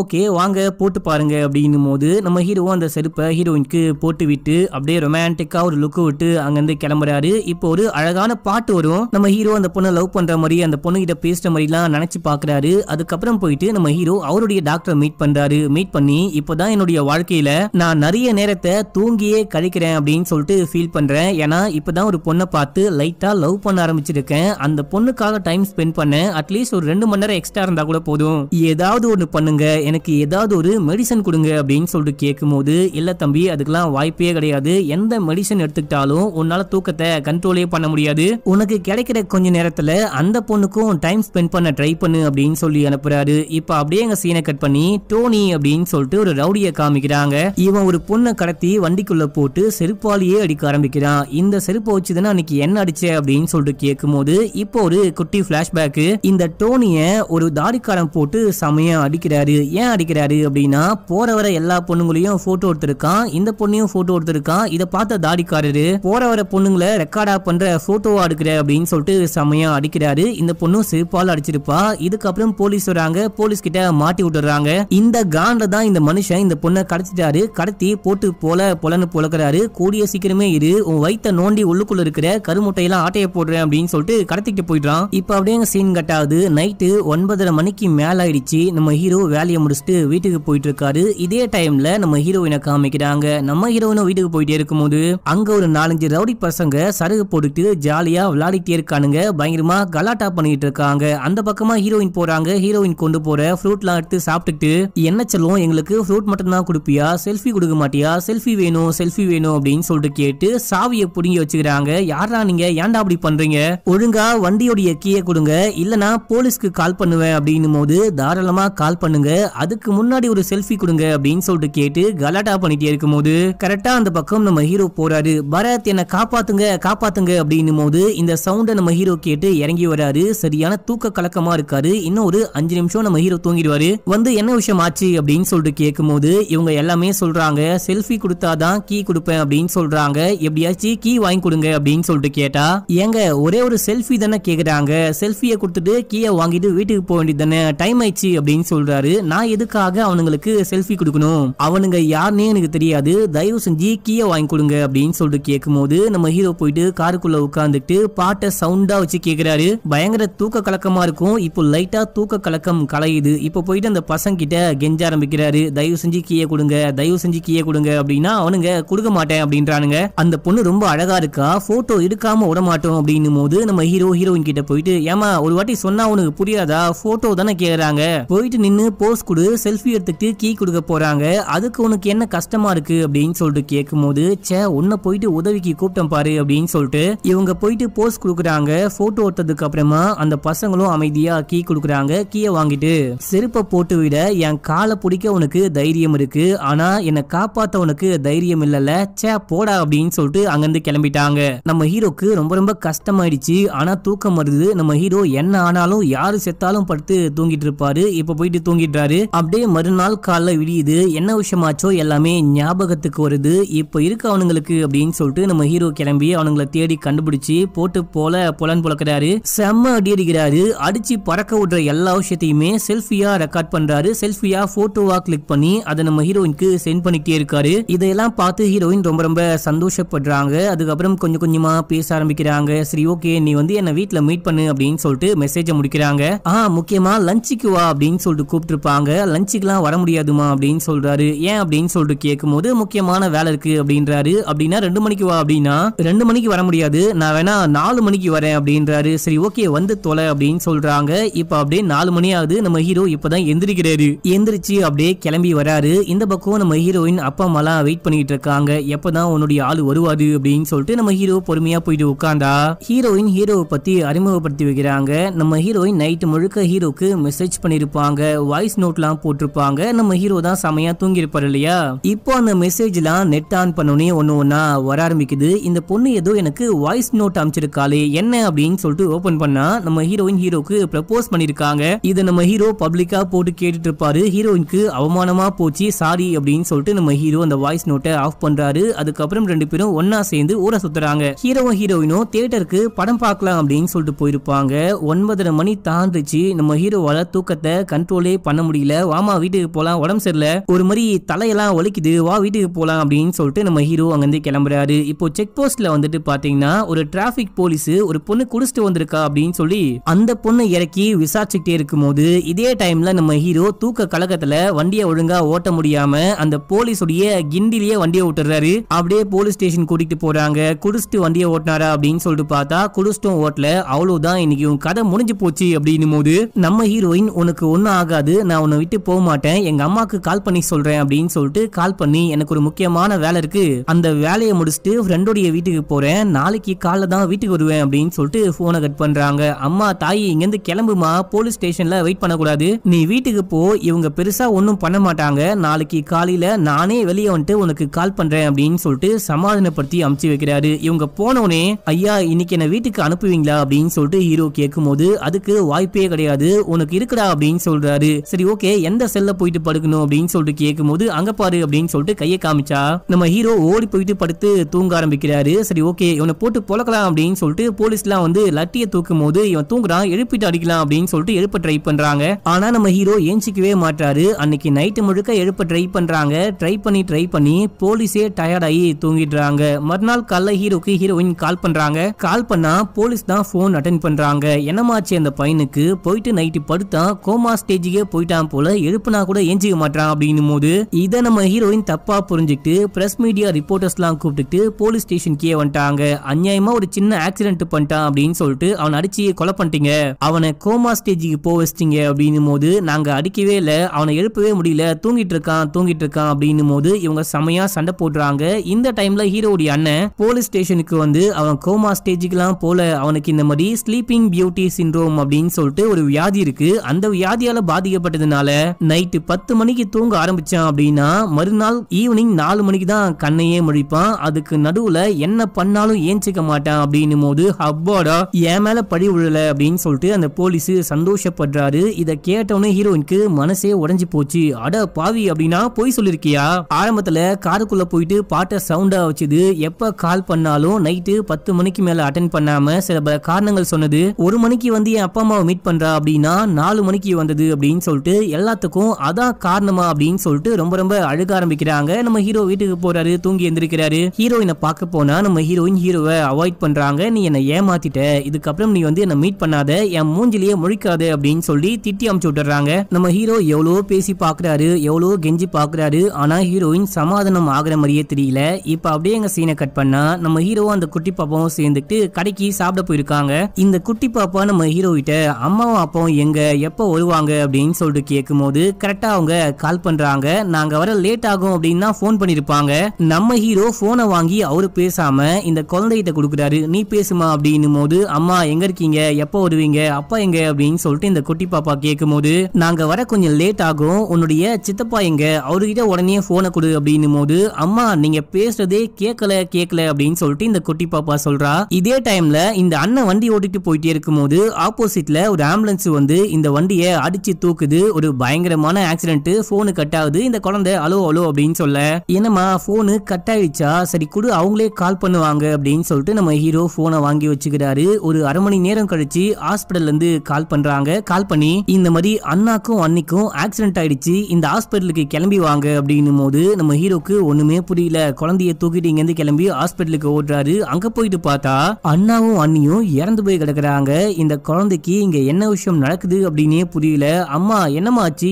ஓகே வாங்க போட்டு பாருங்க அப்படின்னும் போது நம்ம ஹீரோ அந்த செருப்பை ஹீரோயினுக்கு போட்டு விட்டு அப்படியே ரொமான்டிக்கா ஒரு லுக்கு விட்டு அங்கிருந்து கிளம்புறாரு இப்போ ஒரு அழகான பாட்டு வரும் நம்ம ஹீரோ அந்த பொண்ணை லவ் பண்ற மாதிரி அந்த பொண்ணு கிட்ட பேசுற மாதிரிலாம் நினைச்சு பாக்குறாரு அதுக்கப்புறம் போயிட்டு நம்ம ஹீரோ அவருடைய டாக்டரை மீட் பண்றாரு மீட் பண்ணி இப்பதான் என்னுடைய வாழ்க்கையில நான் நிறைய நேரத்தை தூங்கியே கழிக்கிறேன் அப்படின்னு சொல்லிட்டு ஃபீல் பண்றேன் ஏன்னா இப்பதான் ஒரு பொண்ணை பார்த்து லைட்டா லவ் பண்ண ஆரம்பிச்சிருக்கேன் அந்த பொண்ணுக்காக டைம் ஸ்பெண்ட் பண்ண அட்லீஸ்ட் ஒரு ரெண்டு மணி நேரம் எக்ஸ்ட்ரா கரெக்டா இருந்தா கூட போதும் ஏதாவது ஒன்று பண்ணுங்க எனக்கு ஏதாவது ஒரு மெடிசன் கொடுங்க அப்படின்னு சொல்லிட்டு கேட்கும் போது இல்ல தம்பி அதுக்கெல்லாம் வாய்ப்பே கிடையாது எந்த மெடிசன் எடுத்துக்கிட்டாலும் உன்னால தூக்கத்தை கண்ட்ரோலே பண்ண முடியாது உனக்கு கிடைக்கிற கொஞ்ச நேரத்துல அந்த பொண்ணுக்கும் டைம் ஸ்பெண்ட் பண்ண ட்ரை பண்ணு அப்படின்னு சொல்லி அனுப்புறாரு இப்ப அப்படியே எங்க சீனை கட் பண்ணி டோனி அப்படின்னு சொல்லிட்டு ஒரு ரவுடியை காமிக்கிறாங்க இவன் ஒரு பொண்ணை கடத்தி வண்டிக்குள்ள போட்டு செருப்பாலேயே அடிக்க ஆரம்பிக்கிறான் இந்த செருப்பை வச்சுதானே அன்னைக்கு என்ன அடிச்ச அப்படின்னு சொல்லிட்டு கேட்கும் போது இப்போ ஒரு குட்டி பிளாஷ்பேக் இந்த டோனிய ஒரு ஒரு தாடிக்காரம் போட்டு செமையா அடிக்கிறாரு ஏன் அடிக்கிறாரு அப்படின்னா போற வர எல்லா பொண்ணுங்களையும் போட்டோ எடுத்திருக்கான் இந்த பொண்ணையும் போட்டோ எடுத்திருக்கான் இதை பார்த்த தாடிக்காரரு போற வர பொண்ணுங்களை ரெக்கார்டா பண்ற போட்டோவா எடுக்கிற அப்படின்னு சொல்லிட்டு செமையா அடிக்கிறாரு இந்த பொண்ணும் சிரிப்பால் அடிச்சிருப்பா இதுக்கப்புறம் போலீஸ் வராங்க போலீஸ் கிட்ட மாட்டி விட்டுறாங்க இந்த காண்ட தான் இந்த மனுஷன் இந்த பொண்ணை கடத்திட்டாரு கடத்தி போட்டு போல பொலன்னு புலக்கிறாரு கூடிய சீக்கிரமே இரு உன் வயிற்ற நோண்டி உள்ளுக்குள்ள இருக்கிற கருமுட்டையெல்லாம் ஆட்டையை போடுறேன் அப்படின்னு சொல்லிட்டு கடத்திட்டு போயிடுறான் இப்ப அப்படியே சீன் கட்டாவது நைட்டு ஒன்பது ஒன்பதரை மணிக்கு மேல ஆயிடுச்சு நம்ம ஹீரோ வேலையை முடிச்சுட்டு வீட்டுக்கு போயிட்டு இருக்காரு இதே டைம்ல நம்ம ஹீரோயினை காமிக்கிறாங்க நம்ம ஹீரோயினும் வீட்டுக்கு போயிட்டே இருக்கும்போது அங்க ஒரு நாலஞ்சு ரவுடி பசங்க சருகு போட்டுட்டு ஜாலியா விளையாடிட்டே இருக்கானுங்க பயங்கரமா கலாட்டா பண்ணிட்டு இருக்காங்க அந்த பக்கமா ஹீரோயின் போறாங்க ஹீரோயின் கொண்டு போற ஃப்ரூட்லாம் எடுத்து சாப்பிட்டுட்டு என்ன செல்லும் எங்களுக்கு ஃப்ரூட் மட்டும் தான் கொடுப்பியா செல்ஃபி கொடுக்க மாட்டியா செல்ஃபி வேணும் செல்ஃபி வேணும் அப்படின்னு சொல்லிட்டு கேட்டு சாவியை புடுங்கி வச்சுக்கிறாங்க யாரா நீங்க ஏன்டா அப்படி பண்றீங்க ஒழுங்கா வண்டியோடைய கீயை கொடுங்க இல்லனா போலீஸ்க்கு கால் பண்ணுவேன் பண்ணுவேன் அப்படின்னும் போது தாராளமாக கால் பண்ணுங்க அதுக்கு முன்னாடி ஒரு செல்ஃபி கொடுங்க அப்படின்னு சொல்லிட்டு கேட்டு கலாட்டா பண்ணிட்டே இருக்கும் போது கரெக்டா அந்த பக்கம் நம்ம ஹீரோ போறாரு பரத் என்னை காப்பாத்துங்க காப்பாத்துங்க அப்படின்னும் போது இந்த சவுண்டை நம்ம ஹீரோ கேட்டு இறங்கி வராரு சரியான தூக்க கலக்கமா இருக்காரு இன்னும் ஒரு அஞ்சு நிமிஷம் நம்ம ஹீரோ தூங்கிடுவாரு வந்து என்ன விஷயம் ஆச்சு அப்படின்னு சொல்லிட்டு கேட்கும் போது இவங்க எல்லாமே சொல்றாங்க செல்ஃபி கொடுத்தாதான் கீ கொடுப்பேன் அப்படின்னு சொல்றாங்க எப்படியாச்சும் கீ வாங்கி கொடுங்க அப்படின்னு சொல்லிட்டு கேட்டா ஏங்க ஒரே ஒரு செல்ஃபி தானே கேக்குறாங்க செல்ஃபியை கொடுத்துட்டு கீயை வாங்கிட்டு வீட்டுக்கு போக வேண்டியது தானே டைம் ஆயிடுச்சு அப்படின்னு சொல்றாரு நான் எதுக்காக அவனுங்களுக்கு செல்ஃபி கொடுக்கணும் அவனுங்க யாருன்னே எனக்கு தெரியாது தயவு செஞ்சு கீய வாங்கி கொடுங்க அப்படின்னு சொல்லிட்டு கேட்கும் போது நம்ம ஹீரோ போயிட்டு காருக்குள்ள உட்காந்துட்டு பாட்டை சவுண்டா வச்சு கேக்குறாரு பயங்கர தூக்க கலக்கமா இருக்கும் இப்போ லைட்டா தூக்க கலக்கம் கலையுது இப்ப போயிட்டு அந்த பசங்க கிட்ட கெஞ்ச ஆரம்பிக்கிறாரு தயவு செஞ்சு கீய கொடுங்க தயவு செஞ்சு கீய கொடுங்க அப்படின்னா அவனுங்க கொடுக்க மாட்டேன் அப்படின்றானுங்க அந்த பொண்ணு ரொம்ப அழகா இருக்கா போட்டோ எடுக்காம விட மாட்டோம் அப்படின்னும் போது நம்ம ஹீரோ ஹீரோயின் கிட்ட போயிட்டு ஏமா ஒரு வாட்டி சொன்னா உனக்கு புரியாதா போட்டோ தானே கேக்குறாங்க போயிட்டு நின்னு போஸ் குடு செல்ஃபி எடுத்துட்டு கீ கொடுக்க போறாங்க அதுக்கு உனக்கு என்ன கஷ்டமா இருக்கு அப்படின்னு சொல்லிட்டு கேட்கும் போது சே உன்ன போயிட்டு உதவிக்கு கூப்பிட்டேன் பாரு அப்படின்னு சொல்லிட்டு இவங்க போயிட்டு போஸ் கொடுக்குறாங்க போட்டோ எடுத்ததுக்கு அப்புறமா அந்த பசங்களும் அமைதியா கீ கொடுக்குறாங்க கீயை வாங்கிட்டு செருப்பை போட்டு விட என் காலை பிடிக்க உனக்கு தைரியம் இருக்கு ஆனா என்னை காப்பாத்த உனக்கு தைரியம் இல்லல சே போடா அப்படின்னு சொல்லிட்டு அங்கிருந்து கிளம்பிட்டாங்க நம்ம ஹீரோக்கு ரொம்ப ரொம்ப கஷ்டமாயிடுச்சு ஆனா தூக்கம் வருது நம்ம ஹீரோ என்ன ஆனாலும் யாரு செத்தாலும் படுத்து தூங்கிட்டு இருப்பாரு இப்ப போயிட்டு தூங்கிட்டாரு அப்படியே மறுநாள் காலைல விடியுது என்ன விஷயமாச்சோ எல்லாமே ஞாபகத்துக்கு வருது இப்ப இருக்க அவனுங்களுக்கு அப்படின்னு சொல்லிட்டு நம்ம ஹீரோ கிளம்பி அவனுங்களை தேடி கண்டுபிடிச்சு போட்டு போல புலன் புலக்கிறாரு செம்ம அடி அடிக்கிறாரு அடிச்சு பறக்க விடுற எல்லா விஷயத்தையுமே செல்ஃபியா ரெக்கார்ட் பண்றாரு செல்ஃபியா போட்டோவா கிளிக் பண்ணி அதை நம்ம ஹீரோயினுக்கு சென்ட் பண்ணிக்கிட்டே இருக்காரு இதையெல்லாம் பார்த்து ஹீரோயின் ரொம்ப ரொம்ப சந்தோஷப்படுறாங்க அதுக்கப்புறம் கொஞ்சம் கொஞ்சமா பேச ஆரம்பிக்கிறாங்க சரி ஓகே நீ வந்து என்ன வீட்டுல மீட் பண்ணு அப்படின்னு சொல்லிட்டு மெசேஜ முடிக்கிறாங்க ஆ முக்கியமாக லஞ்சுக்கு வா அப்படின்னு சொல்லிட்டு கூப்பிட்டுருப்பாங்க லஞ்சுக்குலாம் வர முடியாதுமா அப்படின்னு சொல்கிறாரு ஏன் அப்படின்னு சொல்லிட்டு கேட்கும்போது முக்கியமான வேலை இருக்குது அப்படின்றாரு அப்படின்னா ரெண்டு மணிக்கு வா அப்படின்னா ரெண்டு மணிக்கு வர முடியாது நான் வேணா நாலு மணிக்கு வரேன் அப்படின்றாரு சரி ஓகே வந்து தொலை அப்படின்னு சொல்றாங்க இப்போ அப்படியே நாலு மணி ஆகுது நம்ம ஹீரோ இப்பதான் எந்திரிக்கிறாரு எந்திரிச்சு அப்படியே கிளம்பி வராரு இந்த பக்கம் நம்ம ஹீரோயின் அப்பா அம்மாலாம் வெயிட் பண்ணிட்டு இருக்காங்க எப்பதான் உன்னுடைய ஆள் வருவாரு அப்படின்னு சொல்லிட்டு நம்ம ஹீரோ பொறுமையா போயிட்டு உட்காந்தா ஹீரோயின் ஹீரோவை பத்தி அறிமுகப்படுத்தி வைக்கிறாங்க நம்ம ஹீரோயின் நைட் முழுக்க ஹீரோக்கு மெசேஜ் பண்ணிருப்பாங்க வாய்ஸ் நோட்லாம் போட்டிருப்பாங்க நம்ம ஹீரோ தான் செமையா தூங்கியிருப்பாரு இல்லையா இப்போ அந்த மெசேஜ் எல்லாம் நெட் ஆன் பண்ணோடனே ஒன்னு ஒன்னா வர ஆரம்பிக்குது இந்த பொண்ணு ஏதோ எனக்கு வாய்ஸ் நோட் அமைச்சிருக்காளே என்ன அப்படின்னு சொல்லிட்டு ஓபன் பண்ணா நம்ம ஹீரோயின் ஹீரோக்கு ப்ரப்போஸ் பண்ணிருக்காங்க இதை நம்ம ஹீரோ பப்ளிக்கா போட்டு கேட்டுட்டு இருப்பாரு ஹீரோயினுக்கு அவமானமா போச்சு சாரி அப்படின்னு சொல்லிட்டு நம்ம ஹீரோ அந்த வாய்ஸ் நோட்டை ஆஃப் பண்றாரு அதுக்கப்புறம் ரெண்டு பேரும் ஒன்னா சேர்ந்து ஊரை சுத்துறாங்க ஹீரோவும் ஹீரோயினும் தியேட்டருக்கு படம் பார்க்கலாம் அப்படின்னு சொல்லிட்டு போயிருப்பாங்க ஒன்பதரை மணி தாண்டிச்சு நம்ம ஹீரோவால தூக்கத்தை கண்ட்ரோலே பண்ண முடியல வாமா வீட்டுக்கு போலாம் உடம்பு சரியில்லை ஒரு மாதிரி தலையெல்லாம் ஒலிக்குது வா வீட்டுக்கு போலாம் அப்படின்னு சொல்லிட்டு நம்ம ஹீரோ அங்கிருந்து கிளம்புறாரு இப்போ செக் போஸ்ட்ல வந்துட்டு பாத்தீங்கன்னா ஒரு டிராபிக் போலீஸ் ஒரு பொண்ணு குடிச்சிட்டு வந்திருக்கா அப்படின்னு சொல்லி அந்த பொண்ணு இறக்கி விசாரிச்சுக்கிட்டே இருக்கும் போது இதே டைம்ல நம்ம ஹீரோ தூக்க கழகத்துல வண்டியை ஒழுங்கா ஓட்ட முடியாம அந்த போலீஸுடைய கிண்டிலேயே வண்டியை ஓட்டுறாரு அப்படியே போலீஸ் ஸ்டேஷன் கூட்டிட்டு போறாங்க குடிச்சிட்டு வண்டியை ஓட்டினாரா அப்படின்னு சொல்லிட்டு பார்த்தா குடிச்சிட்டும் ஓட்டல அவ்வளவுதான் இன்னைக்கு கதை முடிஞ்சு போச்சு அப்படின்னும் போது நம்ம ஹீரோயின் உனக்கு ஒன்றும் ஆகாது நான் உன்னை விட்டு போக மாட்டேன் எங்க அம்மாக்கு கால் பண்ணி சொல்றேன் அப்படின்னு சொல்லிட்டு கால் பண்ணி எனக்கு ஒரு முக்கியமான வேலை இருக்கு அந்த வேலையை முடிச்சுட்டு ஃப்ரெண்டோடைய வீட்டுக்கு போறேன் நாளைக்கு காலைல தான் வீட்டுக்கு வருவேன் அப்படின்னு சொல்லிட்டு போனை கட் பண்றாங்க அம்மா தாய் இருந்து கிளம்புமா போலீஸ் ஸ்டேஷன்ல வெயிட் பண்ணக்கூடாது நீ வீட்டுக்கு போ இவங்க பெருசா ஒன்றும் பண்ண மாட்டாங்க நாளைக்கு காலையில நானே வெளியே வந்துட்டு உனக்கு கால் பண்றேன் அப்படின்னு சொல்லிட்டு சமாதானப்படுத்தி அமுச்சு வைக்கிறாரு இவங்க போனோடனே ஐயா இன்னைக்கு என்ன வீட்டுக்கு அனுப்புவீங்களா அப்படின்னு சொல்லிட்டு ஹீரோ கேட்கும் போது அதுக்கு வாய்ப்பே கிடையாது முடியாது உனக்கு இருக்குடா அப்படின்னு சொல்றாரு சரி ஓகே எந்த செல்ல போயிட்டு படுக்கணும் அப்படின்னு சொல்லிட்டு கேட்கும் போது அங்க பாரு அப்படின்னு சொல்லிட்டு கையை காமிச்சா நம்ம ஹீரோ ஓடி போயிட்டு படுத்து தூங்க ஆரம்பிக்கிறாரு சரி ஓகே இவனை போட்டு பொழக்கலாம் அப்படின்னு சொல்லிட்டு போலீஸ்லாம் வந்து லட்டியை தூக்கும் போது இவன் தூங்குறான் எழுப்பிட்டு அடிக்கலாம் அப்படின்னு சொல்லிட்டு எழுப்ப ட்ரை பண்றாங்க ஆனா நம்ம ஹீரோ ஏஞ்சிக்கவே மாட்டாரு அன்னைக்கு நைட்டு முழுக்க எழுப்ப ட்ரை பண்றாங்க ட்ரை பண்ணி ட்ரை பண்ணி போலீஸே டயர்டாயி தூங்கிடுறாங்க மறுநாள் காலைல ஹீரோக்கு ஹீரோயின் கால் பண்றாங்க கால் பண்ணா போலீஸ் தான் போன் அட்டன் பண்றாங்க என்னமாச்சு அந்த பையனுக்கு போய் போயிட்டு நைட்டு படுத்தா கோமா ஸ்டேஜுக்கே போயிட்டான் போல எழுப்புனா கூட எஞ்சிக்க மாட்டான் அப்படின்னு போது இதை நம்ம ஹீரோயின் தப்பா புரிஞ்சுக்கிட்டு பிரஸ் மீடியா எல்லாம் கூப்பிட்டுட்டு போலீஸ் ஸ்டேஷனுக்கே வந்துட்டாங்க அநியாயமா ஒரு சின்ன ஆக்சிடென்ட் பண்ணிட்டான் அப்படின்னு சொல்லிட்டு அவன் அடிச்சு கொலை பண்ணிட்டீங்க அவனை கோமா ஸ்டேஜுக்கு போக வச்சிட்டீங்க அப்படின்னு போது நாங்க அடிக்கவே இல்ல அவனை எழுப்பவே முடியல தூங்கிட்டு இருக்கான் தூங்கிட்டு இருக்கான் அப்படின்னும் போது இவங்க செமையா சண்டை போடுறாங்க இந்த டைம்ல ஹீரோடைய அண்ணன் போலீஸ் ஸ்டேஷனுக்கு வந்து அவன் கோமா எல்லாம் போல அவனுக்கு இந்த மாதிரி ஸ்லீப்பிங் பியூட்டி சின்ரோம் அப்படின்னு சொல்லிட்டு ஒரு வியாதி இருக்கு அந்த வியாதியால பாதிக்கப்பட்டதுனால நைட்டு பத்து மணிக்கு தூங்க ஆரம்பிச்சான் அப்படின்னா மறுநாள் ஈவினிங் நாலு மணிக்கு தான் கண்ணையே முழிப்பான் அதுக்கு நடுவுல என்ன பண்ணாலும் ஏஞ்சிக்க மாட்டான் அப்படின்னும் போது ஹப்பாடா என் மேல பழி விழல அப்படின்னு சொல்லிட்டு அந்த போலீஸ் சந்தோஷப்படுறாரு இதை கேட்டவனே ஹீரோயினுக்கு மனசே உடஞ்சி போச்சு அட பாவி அப்படின்னா போய் சொல்லிருக்கியா ஆரம்பத்துல காருக்குள்ள போயிட்டு பாட்டை சவுண்டா வச்சது எப்ப கால் பண்ணாலும் நைட்டு பத்து மணிக்கு மேல அட்டன் பண்ணாம சில பல காரணங்கள் சொன்னது ஒரு மணிக்கு வந்து என் அப்பா அம்மாவை மீட் பண்றா அப்படின்னா நாலு மணிக்கு வந்தது அப்படின்னு சொல்லிட்டு எல்லாத்துக்கும் அதான் காரணமா அப்படின்னு சொல்லிட்டு ரொம்ப ரொம்ப அழுக ஆரம்பிக்கிறாங்க நம்ம ஹீரோ வீட்டுக்கு போறாரு தூங்கி எந்திரிக்கிறாரு ஹீரோயினை பார்க்க போனா நம்ம ஹீரோயின் ஹீரோவை அவாய்ட் பண்றாங்க நீ என்னை ஏமாத்திட்ட இதுக்கப்புறம் நீ வந்து என்னை மீட் பண்ணாத என் மூஞ்சிலேயே முழிக்காத அப்படின்னு சொல்லி திட்டி அமுச்சு விட்டுறாங்க நம்ம ஹீரோ எவ்வளோ பேசி பாக்குறாரு எவ்வளோ கெஞ்சி பாக்குறாரு ஆனா ஹீரோயின் சமாதானம் ஆகிற மாதிரியே தெரியல இப்ப அப்படியே எங்க சீனை கட் பண்ணா நம்ம ஹீரோ அந்த குட்டி பாப்பாவும் சேர்ந்துட்டு கடைக்கு சாப்பிட போயிருக்காங்க இந்த குட்டி பாப்பா நம்ம ஹீரோ கிட்ட அம்மாவும் அப்போ எங்க எப்போ வருவாங்க அப்படின்னு சொல்லிட்டு கேட்கும் போது கரெக்டா அவங்க கால் பண்றாங்க நாங்க வர லேட் ஆகும் அப்படின்னு தான் போன் பண்ணிருப்பாங்க நம்ம ஹீரோ ஃபோனை வாங்கி அவரு பேசாம இந்த குழந்தைகிட்ட கொடுக்குறாரு நீ பேசுமா அப்படின்னும் போது அம்மா எங்க இருக்கீங்க எப்போ வருவீங்க அப்பா எங்க அப்படின்னு சொல்லிட்டு இந்த குட்டி பாப்பா கேட்கும் போது நாங்க வர கொஞ்சம் லேட் ஆகும் உன்னுடைய சித்தப்பா எங்க அவர்கிட்ட உடனே ஃபோனை கொடு அப்படின்னும் போது அம்மா நீங்க பேசுறதே கேட்கல கேட்கல அப்படின்னு சொல்லிட்டு இந்த குட்டி பாப்பா சொல்றா இதே டைம்ல இந்த அண்ணன் வண்டி ஓட்டிட்டு போயிட்டே இருக்கும் போது ஆப்போசிட்ல ஒரு ஆம்புலன்ஸ் ஆம்புலன்ஸ் வந்து இந்த வண்டியை அடிச்சு தூக்குது ஒரு பயங்கரமான ஆக்சிடென்ட் போனு கட் ஆகுது இந்த குழந்தை அலோ அலோ அப்படின்னு சொல்ல என்னம்மா போனு கட் ஆயிடுச்சா சரி குடு அவங்களே கால் பண்ணுவாங்க அப்படின்னு சொல்லிட்டு நம்ம ஹீரோ போனை வாங்கி வச்சுக்கிறாரு ஒரு அரை மணி நேரம் கழிச்சு ஹாஸ்பிட்டல் இருந்து கால் பண்றாங்க கால் பண்ணி இந்த மாதிரி அண்ணாக்கும் அன்னைக்கும் ஆக்சிடென்ட் ஆயிடுச்சு இந்த ஹாஸ்பிட்டலுக்கு கிளம்பி வாங்க அப்படின்னும் போது நம்ம ஹீரோக்கு ஒண்ணுமே புரியல குழந்தைய தூக்கிட்டு இங்க இருந்து கிளம்பி ஹாஸ்பிட்டலுக்கு ஓடுறாரு அங்க போயிட்டு பார்த்தா அண்ணாவும் அண்ணியும் இறந்து போய் கிடக்குறாங்க இந்த குழந்தைக்கு இங்க என்ன விஷயம் விஷயம் நடக்குது அப்படின்னே புரியல அம்மா என்னம்மா ஆச்சு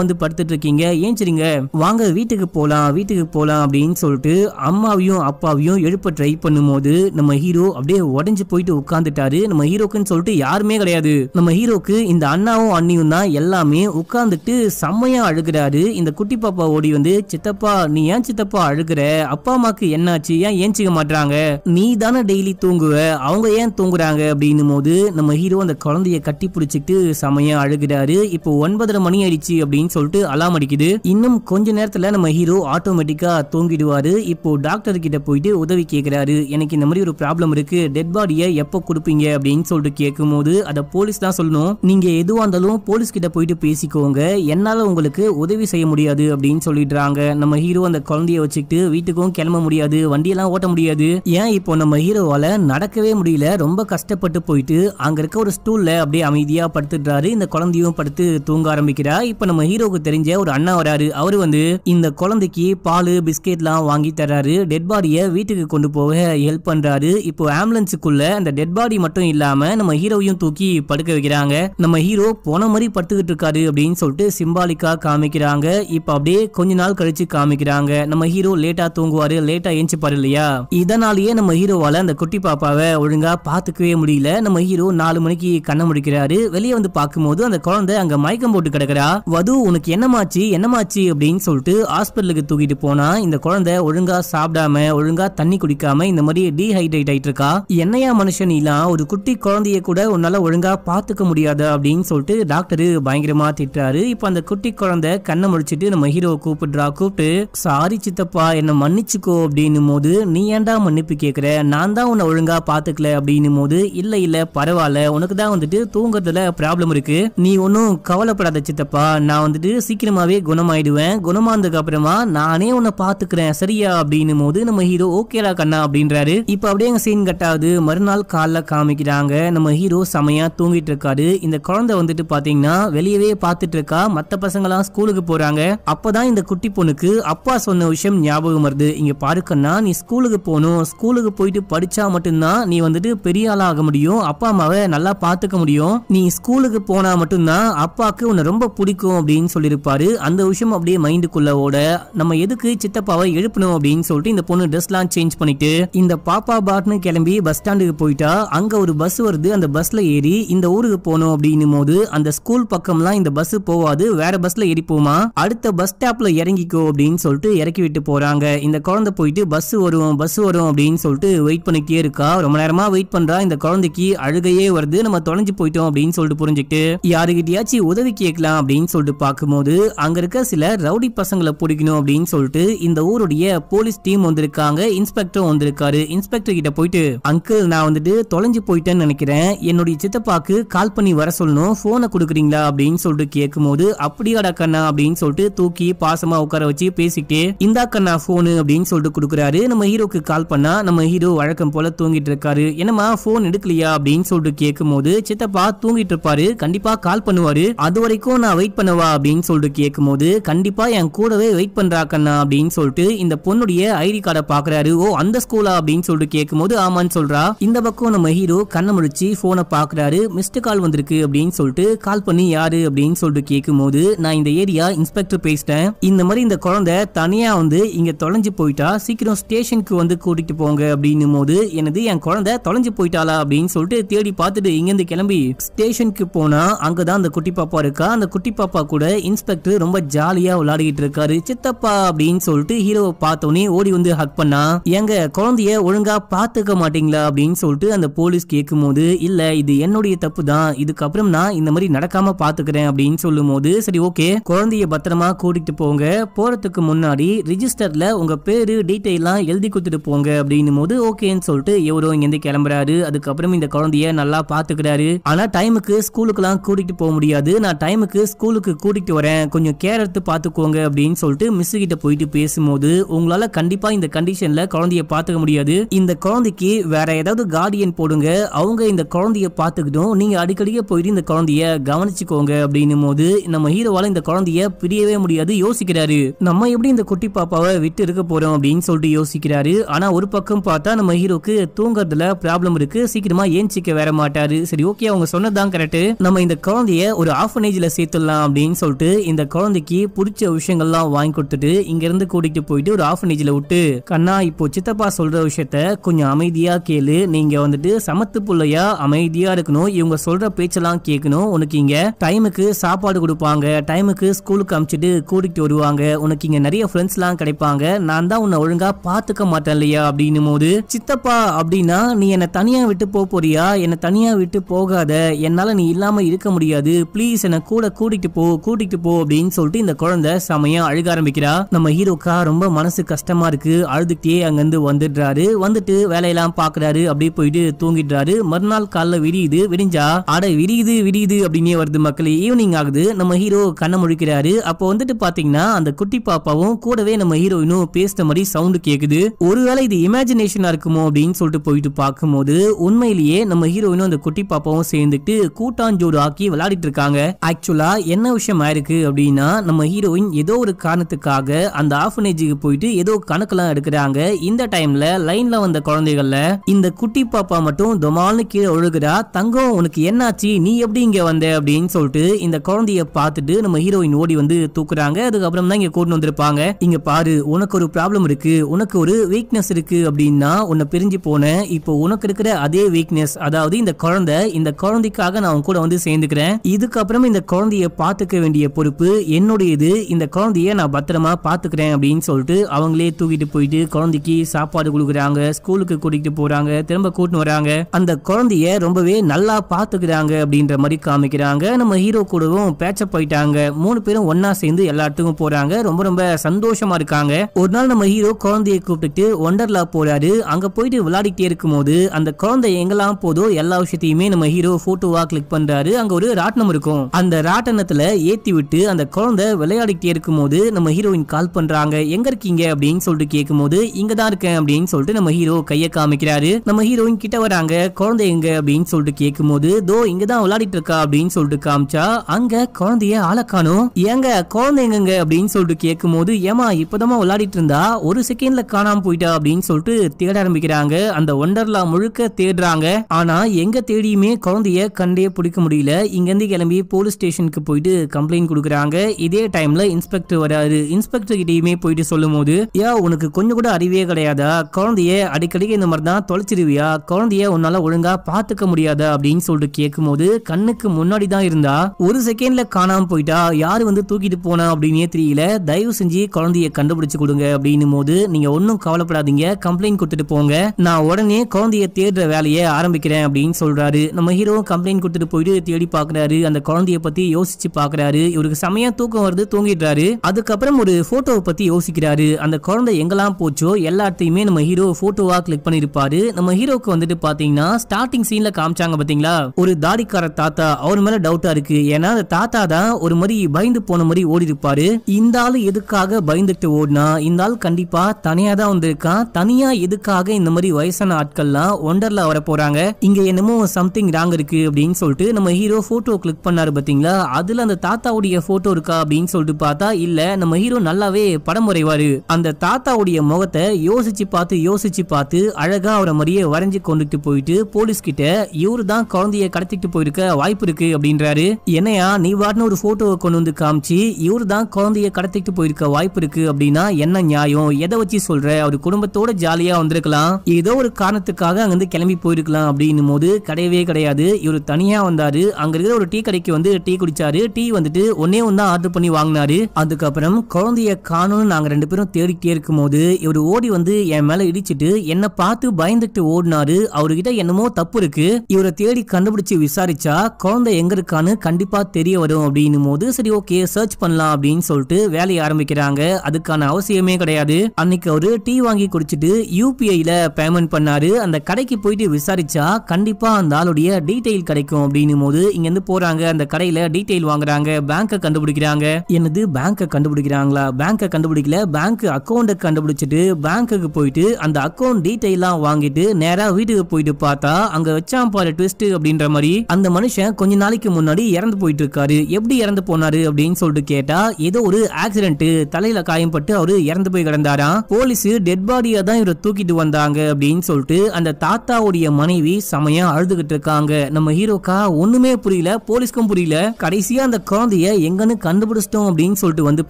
வந்து படுத்துட்டு இருக்கீங்க ஏஞ்சிருங்க வாங்க வீட்டுக்கு போலாம் வீட்டுக்கு போகலாம் அப்படின்னு சொல்லிட்டு அம்மாவையும் அப்பாவையும் எழுப்ப ட்ரை பண்ணும்போது நம்ம ஹீரோ அப்படியே உடஞ்சு போயிட்டு உட்காந்துட்டாரு நம்ம ஹீரோக்குன்னு சொல்லிட்டு யாருமே கிடையாது நம்ம ஹீரோக்கு இந்த அண்ணாவும் அண்ணியும் தான் எல்லாமே உட்காந்துட்டு செம்மையா அழுகிறாரு இந்த குட்டி பாப்பா ஓடி வந்து சித்தப்பா நீ ஏன் சித்தப்பா அழுகிற அப்பா அம்மாக்கு என்னாச்சு ஏன் ஏஞ்சிக்க மாட்டாங்க நீ தானே டெய்லி தூங்குவ அவங்க ஏன் தூங்குறாங்க அப்படின்னும் போது நம்ம ஹீரோ அந்த குழந்தைய கட்டி வச்சுட்டு செமையா அழுகிறாரு இப்போ ஒன்பதரை மணி ஆயிடுச்சு அப்படின்னு சொல்லிட்டு அலாம் அடிக்குது இன்னும் கொஞ்ச நேரத்துல நம்ம ஹீரோ ஆட்டோமேட்டிக்கா தூங்கிடுவாரு இப்போ டாக்டர் கிட்ட போயிட்டு உதவி கேட்கிறாரு எனக்கு இந்த மாதிரி ஒரு ப்ராப்ளம் இருக்கு டெட் பாடியை எப்போ கொடுப்பீங்க அப்படின்னு சொல்லிட்டு கேட்கும் போது அதை போலீஸ் தான் சொல்லணும் நீங்க எதுவா இருந்தாலும் போலீஸ் கிட்ட போயிட்டு பேசிக்கோங்க என்னால உங்களுக்கு உதவி செய்ய முடியாது அப்படின்னு சொல்லிடுறாங்க நம்ம ஹீரோ அந்த குழந்தைய வச்சுக்கிட்டு வீட்டுக்கும் கிளம்ப முடியாது வண்டியெல்லாம் ஓட்ட முடியாது ஏன் இப்போ நம்ம ஹீரோவால நடக்கவே முடியல ரொம்ப கஷ்டப்பட்டு போயிட்டு அங்க இருக்க ஒரு ஸ்டூல்ல அப்படியே அமைதியா அமைதியாக படுத்துடுறாரு இந்த குழந்தையும் படுத்து தூங்க ஆரம்பிக்கிறா இப்போ நம்ம ஹீரோக்கு தெரிஞ்ச ஒரு அண்ணா வராரு அவரு வந்து இந்த குழந்தைக்கு பால் பிஸ்கெட்லாம் வாங்கி தர்றாரு டெட் பாடியை வீட்டுக்கு கொண்டு போக ஹெல்ப் பண்றாரு இப்போ ஆம்புலன்ஸுக்குள்ள அந்த டெட் பாடி மட்டும் இல்லாம நம்ம ஹீரோவையும் தூக்கி படுக்க வைக்கிறாங்க நம்ம ஹீரோ போன மாதிரி படுத்துக்கிட்டு இருக்காரு அப்படின்னு சொல்லிட்டு சிம்பாலிக்கா காமிக்கிறாங்க இப்போ அப்படியே கொஞ்ச நாள் கழிச்சு காமிக்கிறாங்க நம்ம ஹீரோ லேட்டா தூங்குவாரு லேட்டா ஏஞ்சிப்பாரு இல்லையா இதனாலேயே நம்ம ஹீரோவால அந்த குட்டி பாப்பாவை ஒழுங்கா பாத்துக்கவே முடியல நம்ம ஹீரோ நாலு மணிக்கு கண்ணை முடிக்கிறாரு வெளியே வந்து பார்க்கும்போது அந்த குழந்தை அங்க மயக்கம் போட்டு கிடக்குறா வது உனக்கு என்னமாச்சு என்னமாச்சு அப்படின்னு சொல்லிட்டு ஹாஸ்பிட்டலுக்கு தூக்கிட்டு போனா இந்த குழந்தை ஒழுங்கா சாப்பிடாம ஒழுங்கா தண்ணி குடிக்காம இந்த மாதிரி டீஹைட்ரேட் ஆயிட்டு இருக்கா என்னையா மனுஷன் இல்லாம் ஒரு குட்டி குழந்தைய கூட உன்னால ஒழுங்கா பாத்துக்க முடியாத அப்படின்னு சொல்லிட்டு டாக்டர் பயங்கரமா திட்டாரு இப்ப அந்த குட்டி குழந்தை கண்ணை முடிச்சிட்டு நம்ம ஹீரோ கூப்பிடுறா கூப்பிட்டு சாரி சித்தப்பா என்ன மன்னிச்சுக்கோ அப்படின்னும் போது நீ ஏன்டா மன்னிப்பு கேக்குற நான் தான் உன்னை ஒழுங்கா பாத்துக்கல அப்படின்னு போது இல்ல இல்ல பரவாயில்ல உனக்கு தான் வந்துட்டு தூங்குறதுல போறதுல ப்ராப்ளம் இருக்கு நீ ஒன்றும் கவலைப்படாத சித்தப்பா நான் வந்துட்டு சீக்கிரமாவே குணமாயிடுவேன் குணமானதுக்கு அப்புறமா நானே உன்னை பாத்துக்கிறேன் சரியா அப்படின்னும் போது நம்ம ஹீரோ ஓகேடா கண்ணா அப்படின்றாரு இப்ப அப்படியே எங்க சீன் கட்டாவது மறுநாள் காலைல காமிக்கிறாங்க நம்ம ஹீரோ செமையா தூங்கிட்டு இருக்காரு இந்த குழந்தை வந்துட்டு பாத்தீங்கன்னா வெளியவே பாத்துட்டு இருக்கா மத்த பசங்களாம் ஸ்கூலுக்கு போறாங்க அப்பதான் இந்த குட்டி பொண்ணுக்கு அப்பா சொன்ன விஷயம் ஞாபகம் வருது இங்க பாருக்கண்ணா நீ ஸ்கூலுக்கு போகணும் ஸ்கூலுக்கு போயிட்டு படிச்சா மட்டும்தான் நீ வந்துட்டு பெரிய ஆளாக முடியும் அப்பா அம்மாவை நல்லா பாத்துக்க முடியும் நீ நீ ஸ்கூலுக்கு போனா மட்டும்தான் அப்பாவுக்கு உன்னை ரொம்ப பிடிக்கும் அப்படின்னு சொல்லியிருப்பாரு அந்த விஷயம் அப்படியே மைண்டுக்குள்ள ஓட நம்ம எதுக்கு சித்தப்பாவை எழுப்பணும் அப்படின்னு சொல்லிட்டு இந்த பொண்ணு ட்ரெஸ்லாம் சேஞ்ச் பண்ணிட்டு இந்த பாப்பா பாட்னு கிளம்பி பஸ் ஸ்டாண்டுக்கு போயிட்டா அங்க ஒரு பஸ் வருது அந்த பஸ்ல ஏறி இந்த ஊருக்கு போனோம் அப்படின்னும் போது அந்த ஸ்கூல் பக்கம்லாம் இந்த பஸ் போவாது வேற பஸ்ல ஏறி போமா அடுத்த பஸ் ஸ்டாப்ல இறங்கிக்கோ அப்படின்னு சொல்லிட்டு இறக்கி விட்டு போறாங்க இந்த குழந்தை போயிட்டு பஸ் வரும் பஸ் வரும் அப்படின்னு சொல்லிட்டு வெயிட் பண்ணிக்கிட்டே இருக்கா ரொம்ப நேரமா வெயிட் பண்றா இந்த குழந்தைக்கு அழுகையே வருது நம்ம தொலைஞ்சு போயிட்டோம் அப்படின்னு சொல்லிட்டு புரிஞ்சுக்கிட்டு யாருகிட்டயாச்சும் உதவி கேட்கலாம் அப்படின்னு சொல்லிட்டு பார்க்கும்போது அங்க இருக்க சில ரவுடி பசங்களை பிடிக்கணும் அப்படின்னு சொல்லிட்டு இந்த ஊருடைய போலீஸ் டீம் வந்திருக்காங்க இன்ஸ்பெக்டர் வந்திருக்காரு இன்ஸ்பெக்டர் கிட்ட போயிட்டு அங்கிள் நான் வந்துட்டு தொலைஞ்சு போயிட்டேன்னு நினைக்கிறேன் என்னுடைய சித்தப்பாக்கு கால் பண்ணி வர சொல்லணும் போனை கொடுக்குறீங்களா அப்படின்னு சொல்லிட்டு கேட்கும்போது அப்படியாடா கண்ணா அப்படின்னு சொல்லிட்டு தூக்கி பாசமா உட்கார வச்சு பேசிக்கிட்டே இந்தா கண்ணா போனு அப்படின்னு சொல்லிட்டு கொடுக்குறாரு நம்ம ஹீரோக்கு கால் பண்ணா நம்ம ஹீரோ வழக்கம் போல தூங்கிட்டு இருக்காரு என்னமா போன் எடுக்கலையா அப்படின்னு சொல்லிட்டு கேட்கும்போது சித்தப்பா தூங்கிட்டு பண்ணிட்டு இருப்பாரு கண்டிப்பா கால் பண்ணுவாரு அது வரைக்கும் நான் வெயிட் பண்ணவா அப்படின்னு சொல்லிட்டு கேட்கும் போது கண்டிப்பா என் கூடவே வெயிட் பண்றா கண்ணா அப்படின்னு சொல்லிட்டு இந்த பொண்ணுடைய ஐடி கார்டை பாக்குறாரு ஓ அந்த ஸ்கூலா அப்படின்னு சொல்லிட்டு கேட்கும் போது ஆமான்னு சொல்றா இந்த பக்கம் நம்ம ஹீரோ கண்ணை முடிச்சு போனை பாக்குறாரு மிஸ்டு கால் வந்திருக்கு அப்படின்னு சொல்லிட்டு கால் பண்ணி யாரு அப்படின்னு சொல்லிட்டு கேட்கும் போது நான் இந்த ஏரியா இன்ஸ்பெக்டர் பேசிட்டேன் இந்த மாதிரி இந்த குழந்தை தனியா வந்து இங்க தொலைஞ்சு போயிட்டா சீக்கிரம் ஸ்டேஷனுக்கு வந்து கூட்டிட்டு போங்க அப்படின்னும் போது எனது என் குழந்தை தொலைஞ்சு போயிட்டாளா அப்படின்னு சொல்லிட்டு தேடி பார்த்துட்டு இங்கிருந்து கிளம்பி ஸ்டேஷன் ஸ்டேஷனுக்கு போனால் அங்கே தான் அந்த குட்டி பாப்பா இருக்கா அந்த குட்டி பாப்பா கூட இன்ஸ்பெக்டர் ரொம்ப ஜாலியாக விளையாடிட்டு இருக்காரு சித்தப்பா அப்படின்னு சொல்லிட்டு ஹீரோவை பார்த்தோன்னே ஓடி வந்து ஹக் பண்ணா எங்க குழந்தைய ஒழுங்கா பார்த்துக்க மாட்டீங்களா அப்படின்னு சொல்லிட்டு அந்த போலீஸ் கேட்கும் போது இல்ல இது என்னுடைய தப்பு தான் இதுக்கப்புறம் நான் இந்த மாதிரி நடக்காம பாத்துக்கிறேன் அப்படின்னு சொல்லும் போது சரி ஓகே குழந்தைய பத்திரமா கூட்டிட்டு போங்க போறதுக்கு முன்னாடி ரிஜிஸ்டர்ல உங்க பேரு டீட்டெயில் எல்லாம் எழுதி கொடுத்துட்டு போங்க அப்படின்னும் போது ஓகேன்னு சொல்லிட்டு எவரோ இங்கிருந்து கிளம்புறாரு அதுக்கப்புறம் இந்த குழந்தைய நல்லா பாத்துக்கிறாரு ஆனா டைமுக்கு டைமுக்கு ஸ்கூலுக்குலாம் கூட்டிகிட்டு போக முடியாது நான் டைமுக்கு ஸ்கூலுக்கு கூட்டிகிட்டு வரேன் கொஞ்சம் கேர் எடுத்து பார்த்துக்கோங்க அப்படின்னு சொல்லிட்டு மிஸ் கிட்ட போயிட்டு பேசும்போது உங்களால் கண்டிப்பாக இந்த கண்டிஷனில் குழந்தைய பார்த்துக்க முடியாது இந்த குழந்தைக்கு வேற ஏதாவது கார்டியன் போடுங்க அவங்க இந்த குழந்தைய பார்த்துக்கிட்டும் நீங்கள் அடிக்கடியே போயிட்டு இந்த குழந்தைய கவனிச்சுக்கோங்க அப்படின்னும் போது நம்ம ஹீரோவால் இந்த குழந்தைய பிரியவே முடியாது யோசிக்கிறாரு நம்ம எப்படி இந்த குட்டி பாப்பாவை விட்டு இருக்க போறோம் அப்படின்னு சொல்லிட்டு யோசிக்கிறாரு ஆனா ஒரு பக்கம் பார்த்தா நம்ம ஹீரோக்கு தூங்குறதுல ப்ராப்ளம் இருக்கு சீக்கிரமா ஏஞ்சிக்க வர மாட்டாரு சரி ஓகே அவங்க சொன்னதான் கரெக்ட் நம்ம இந்த குழந்தைய ஒரு ஆஃபனேஜ்ல சேர்த்துடலாம் அப்படின்னு சொல்லிட்டு இந்த குழந்தைக்கு பிடிச்ச விஷயங்கள்லாம் வாங்கி கொடுத்துட்டு இங்க இருந்து கூட்டிட்டு போயிட்டு ஒரு ஆஃபனேஜ்ல விட்டு கண்ணா இப்போ சித்தப்பா சொல்ற விஷயத்த கொஞ்சம் அமைதியா கேளு நீங்க வந்துட்டு சமத்து பிள்ளையா அமைதியா இருக்கணும் இவங்க சொல்ற பேச்செல்லாம் கேட்கணும் உனக்கு இங்க டைமுக்கு சாப்பாடு கொடுப்பாங்க டைமுக்கு ஸ்கூலுக்கு அமிச்சிட்டு கூட்டிட்டு வருவாங்க உனக்கு இங்க நிறைய ஃப்ரெண்ட்ஸ் எல்லாம் கிடைப்பாங்க நான் தான் உன்னை ஒழுங்கா பாத்துக்க மாட்டேன் இல்லையா அப்படின்னு போது சித்தப்பா அப்படின்னா நீ என்ன தனியா விட்டு போக போறியா என்ன தனியா விட்டு போகாத என்னால என்னால் நீ இல்லாமல் இருக்க முடியாது ப்ளீஸ் என்னை கூட கூட்டிகிட்டு போ கூட்டிகிட்டு போ அப்படின்னு சொல்லிட்டு இந்த குழந்தை செமையா அழுக ஆரம்பிக்கிறா நம்ம ஹீரோக்கா ரொம்ப மனசு கஷ்டமா இருக்கு அழுதுகிட்டே அங்கேருந்து வந்துடுறாரு வந்துட்டு வேலையெல்லாம் பார்க்குறாரு அப்படியே போயிட்டு தூங்கிடுறாரு மறுநாள் காலைல விடியுது விடிஞ்சா அட விடியுது விடியுது அப்படின்னே வருது மக்களே ஈவினிங் ஆகுது நம்ம ஹீரோ கண்ணை முழிக்கிறாரு அப்போ வந்துட்டு பாத்தீங்கன்னா அந்த குட்டி பாப்பாவும் கூடவே நம்ம ஹீரோயினும் பேசுற மாதிரி சவுண்டு கேக்குது ஒருவேளை இது இமேஜினேஷனா இருக்குமோ அப்படின்னு சொல்லிட்டு போயிட்டு பார்க்கும்போது உண்மையிலேயே நம்ம ஹீரோயினும் அந்த குட்டி பாப்பாவும் சேர்ந்துட்டு கூட்டாஞ்சோடு ஆக்கி விளையாடிட்டு இருக்காங்க ஆக்சுவலா என்ன விஷயம் ஆயிருக்கு அப்படின்னா நம்ம ஹீரோயின் ஏதோ ஒரு காரணத்துக்காக அந்த ஆஃபனேஜுக்கு போயிட்டு ஏதோ கணக்கெல்லாம் எடுக்கிறாங்க இந்த டைம்ல லைன்ல வந்த குழந்தைகள்ல இந்த குட்டி பாப்பா மட்டும் தொமால்னு கீழே ஒழுகுறா தங்கம் உனக்கு என்னாச்சு நீ எப்படி இங்க வந்த அப்படின்னு சொல்லிட்டு இந்த குழந்தைய பார்த்துட்டு நம்ம ஹீரோயின் ஓடி வந்து தூக்குறாங்க அதுக்கப்புறம் தான் இங்க கூட்டு வந்திருப்பாங்க இங்க பாரு உனக்கு ஒரு ப்ராப்ளம் இருக்கு உனக்கு ஒரு வீக்னஸ் இருக்கு அப்படின்னா உன்னை பிரிஞ்சு போன இப்போ உனக்கு இருக்கிற அதே வீக்னஸ் அதாவது இந்த குழந்தை இந்த குழந்தைக்காக நான் அவங்க கூட வந்து சேர்ந்துக்கிறேன் இதுக்கப்புறம் இந்த குழந்தைய பார்த்துக்க வேண்டிய பொறுப்பு என்னுடையது இந்த குழந்தைய நான் பத்திரமா பார்த்துக்கிறேன் அப்படின்னு சொல்லிட்டு அவங்களே தூக்கிட்டு போயிட்டு குழந்தைக்கு சாப்பாடு கொடுக்குறாங்க ஸ்கூலுக்கு கூட்டிகிட்டு போறாங்க திரும்ப கூட்டின்னு வராங்க அந்த குழந்தைய ரொம்பவே நல்லா பார்த்துக்கிறாங்க அப்படின்ற மாதிரி காமிக்கிறாங்க நம்ம ஹீரோ கூடவும் பேச்ச போயிட்டாங்க மூணு பேரும் ஒன்னா சேர்ந்து எல்லாத்துக்கும் போறாங்க ரொம்ப ரொம்ப சந்தோஷமா இருக்காங்க ஒரு நாள் நம்ம ஹீரோ குழந்தைய கூப்பிட்டுட்டு ஒண்டர்லா போறாரு அங்க போயிட்டு விளையாடிக்கிட்டே இருக்கும் போது அந்த குழந்தை எங்கெல்லாம் போதோ எல்லா விஷயத்தையுமே நம்ம ஹீரோ போட்டோவா கிளிக் பண்றாரு அங்க ஒரு ராட்டினம் இருக்கும் அந்த ராட்டனத்துல ஏத்தி விட்டு அந்த குழந்தை விளையாடிக்கிட்டே இருக்கும் போது நம்ம ஹீரோயின் கால் பண்றாங்க எங்க இருக்கீங்க அப்படின்னு சொல்லிட்டு கேட்கும்போது போது இங்க தான் இருக்கேன் அப்படின்னு சொல்லிட்டு நம்ம ஹீரோ கையை காமிக்கிறாரு நம்ம ஹீரோயின் கிட்ட வராங்க குழந்தை எங்க அப்படின்னு சொல்லிட்டு கேட்கும் போது தோ இங்க தான் விளையாடிட்டு இருக்கா அப்படின்னு சொல்லிட்டு காமிச்சா அங்க குழந்தைய ஆள காணும் ஏங்க குழந்தை எங்க அப்படின்னு சொல்லிட்டு கேட்கும் போது ஏமா இப்பதான் விளையாடிட்டு இருந்தா ஒரு செகண்ட்ல காணாம போயிட்டா அப்படின்னு சொல்லிட்டு தேட ஆரம்பிக்கிறாங்க அந்த ஒண்டர்லா முழுக்க தேடுறாங்க ஆனா எங்க தேடியுமே குழந்தைய கண்டு பாண்டே பிடிக்க முடியல இங்கேருந்து கிளம்பி போலீஸ் ஸ்டேஷனுக்கு போயிட்டு கம்ப்ளைண்ட் கொடுக்குறாங்க இதே டைமில் இன்ஸ்பெக்டர் வராரு இன்ஸ்பெக்டர் கிட்டேயுமே போயிட்டு சொல்லும் போது யா உனக்கு கொஞ்சம் கூட அறிவே கிடையாதா குழந்தைய அடிக்கடி இந்த மாதிரி தான் தொலைச்சிருவியா குழந்தைய உன்னால ஒழுங்கா பார்த்துக்க முடியாதா அப்படின்னு சொல்லிட்டு கேட்கும் போது கண்ணுக்கு முன்னாடி தான் இருந்தா ஒரு செகண்ட்ல காணாம போயிட்டா யாரு வந்து தூக்கிட்டு போனா அப்படின்னே தெரியல தயவு செஞ்சு குழந்தைய கண்டுபிடிச்சு கொடுங்க அப்படின்னும் போது நீங்க ஒன்றும் கவலைப்படாதீங்க கம்ப்ளைண்ட் கொடுத்துட்டு போங்க நான் உடனே குழந்தைய தேடுற வேலையை ஆரம்பிக்கிறேன் அப்படின்னு சொல்றாரு நம்ம ஹீரோ கம்ப்ளைண்ட் கொடுத்துட்டு போயிட்டு தேடி பாக்குறாரு அந்த குழந்தைய பத்தி யோசிச்சு பாக்குறாரு இவருக்கு சமயம் தூக்கம் வருது தூங்கிடுறாரு அதுக்கப்புறம் ஒரு போட்டோவை பத்தி யோசிக்கிறாரு அந்த குழந்தை எங்கெல்லாம் போச்சோ எல்லாத்தையுமே நம்ம ஹீரோ போட்டோவா கிளிக் பண்ணிருப்பாரு நம்ம ஹீரோக்கு வந்துட்டு பாத்தீங்கன்னா ஸ்டார்டிங் சீன்ல காமிச்சாங்க பாத்தீங்களா ஒரு தாடிக்கார தாத்தா அவர் மேல டவுட்டா இருக்கு ஏன்னா அந்த தாத்தா தான் ஒரு மாதிரி பயந்து போன மாதிரி ஓடி இருப்பாரு இந்த ஆளு எதுக்காக பயந்துட்டு ஓடினா இந்த ஆள் கண்டிப்பா தனியா தான் வந்திருக்கான் தனியா எதுக்காக இந்த மாதிரி வயசான ஆட்கள்லாம் ஒண்டர்ல வர போறாங்க இங்க என்னமோ சம்திங் ராங் இருக்கு அப்படின்னு அப்படின்னு சொல்லிட்டு நம்ம ஹீரோ போட்டோ கிளிக் பண்ணாரு பாத்தீங்களா அதுல அந்த தாத்தாவுடைய போட்டோ இருக்கா அப்படின்னு சொல்லிட்டு பார்த்தா இல்ல நம்ம ஹீரோ நல்லாவே படம் வரைவார் அந்த தாத்தாவுடைய முகத்தை யோசிச்சு பார்த்து யோசிச்சு பார்த்து அழகா அவரை மாதிரியே வரைஞ்சு கொண்டுட்டு போயிட்டு போலீஸ் கிட்ட இவரு தான் குழந்தைய கடத்திட்டு போயிருக்க வாய்ப்பு இருக்கு அப்படின்றாரு என்னையா நீ வாட்டின ஒரு போட்டோவை கொண்டு வந்து காமிச்சு இவரு தான் குழந்தைய கடத்திட்டு போயிருக்க வாய்ப்பு இருக்கு அப்படின்னா என்ன நியாயம் எதை வச்சு சொல்ற அவர் குடும்பத்தோட ஜாலியா வந்திருக்கலாம் ஏதோ ஒரு காரணத்துக்காக அங்கிருந்து கிளம்பி போயிருக்கலாம் அப்படின்னு போது கிடையவே கிடையாது இவர் தனி தனியா வந்தார் அங்கே இருக்கிற ஒரு டீ கடைக்கு வந்து டீ குடிச்சாரு டீ வந்துட்டு ஒன்னே ஒன்னா ஆர்டர் பண்ணி வாங்கினாரு அதுக்கப்புறம் குழந்தைய காணும்னு நாங்கள் ரெண்டு பேரும் தேடிக்கிட்டே போது இவர் ஓடி வந்து என் மேலே இடிச்சிட்டு என்னை பார்த்து பயந்துட்டு ஓடினாரு அவர்கிட்ட என்னமோ தப்பு இருக்கு இவரை தேடி கண்டுபிடிச்சு விசாரிச்சா குழந்தை எங்க இருக்கான்னு கண்டிப்பா தெரிய வரும் அப்படின்னும் போது சரி ஓகே சர்ச் பண்ணலாம் அப்படின்னு சொல்லிட்டு வேலையை ஆரம்பிக்கிறாங்க அதுக்கான அவசியமே கிடையாது அன்னைக்கு அவரு டீ வாங்கி குடிச்சிட்டு யூபிஐல பேமெண்ட் பண்ணாரு அந்த கடைக்கு போயிட்டு விசாரிச்சா கண்டிப்பா அந்த ஆளுடைய டீட்டெயில் கிடைக்கும் இருக்கும் அப்படின்னும் போது இங்கேருந்து போறாங்க அந்த கடையில் டீட்டெயில் வாங்குறாங்க பேங்க்கை கண்டுபிடிக்கிறாங்க என்னது பேங்க்கை கண்டுபிடிக்கிறாங்களா பேங்க்கை கண்டுபிடிக்கல பேங்க் அக்கௌண்ட்டை கண்டுபிடிச்சிட்டு பேங்க்குக்கு போயிட்டு அந்த அக்கௌண்ட் எல்லாம் வாங்கிட்டு நேராக வீட்டுக்கு போயிட்டு பார்த்தா அங்கே வச்சான் பாரு ட்விஸ்ட் அப்படின்ற மாதிரி அந்த மனுஷன் கொஞ்ச நாளைக்கு முன்னாடி இறந்து போயிட்டு இருக்காரு எப்படி இறந்து போனாரு அப்படின்னு சொல்லிட்டு கேட்டா ஏதோ ஒரு ஆக்சிடென்ட் தலையில காயம்பட்டு அவரு இறந்து போய் கிடந்தாராம் போலீஸ் டெட் பாடியா தான் இவரை தூக்கிட்டு வந்தாங்க அப்படின்னு சொல்லிட்டு அந்த தாத்தாவுடைய மனைவி செமையா அழுதுகிட்டு இருக்காங்க நம்ம ஹீரோ அசோகா ஒண்ணுமே புரியல போலீஸ்க்கும் புரியல கடைசியா அந்த குழந்தைய எங்கன்னு கண்டுபிடிச்சிட்டோம் அப்படின்னு சொல்லிட்டு வந்து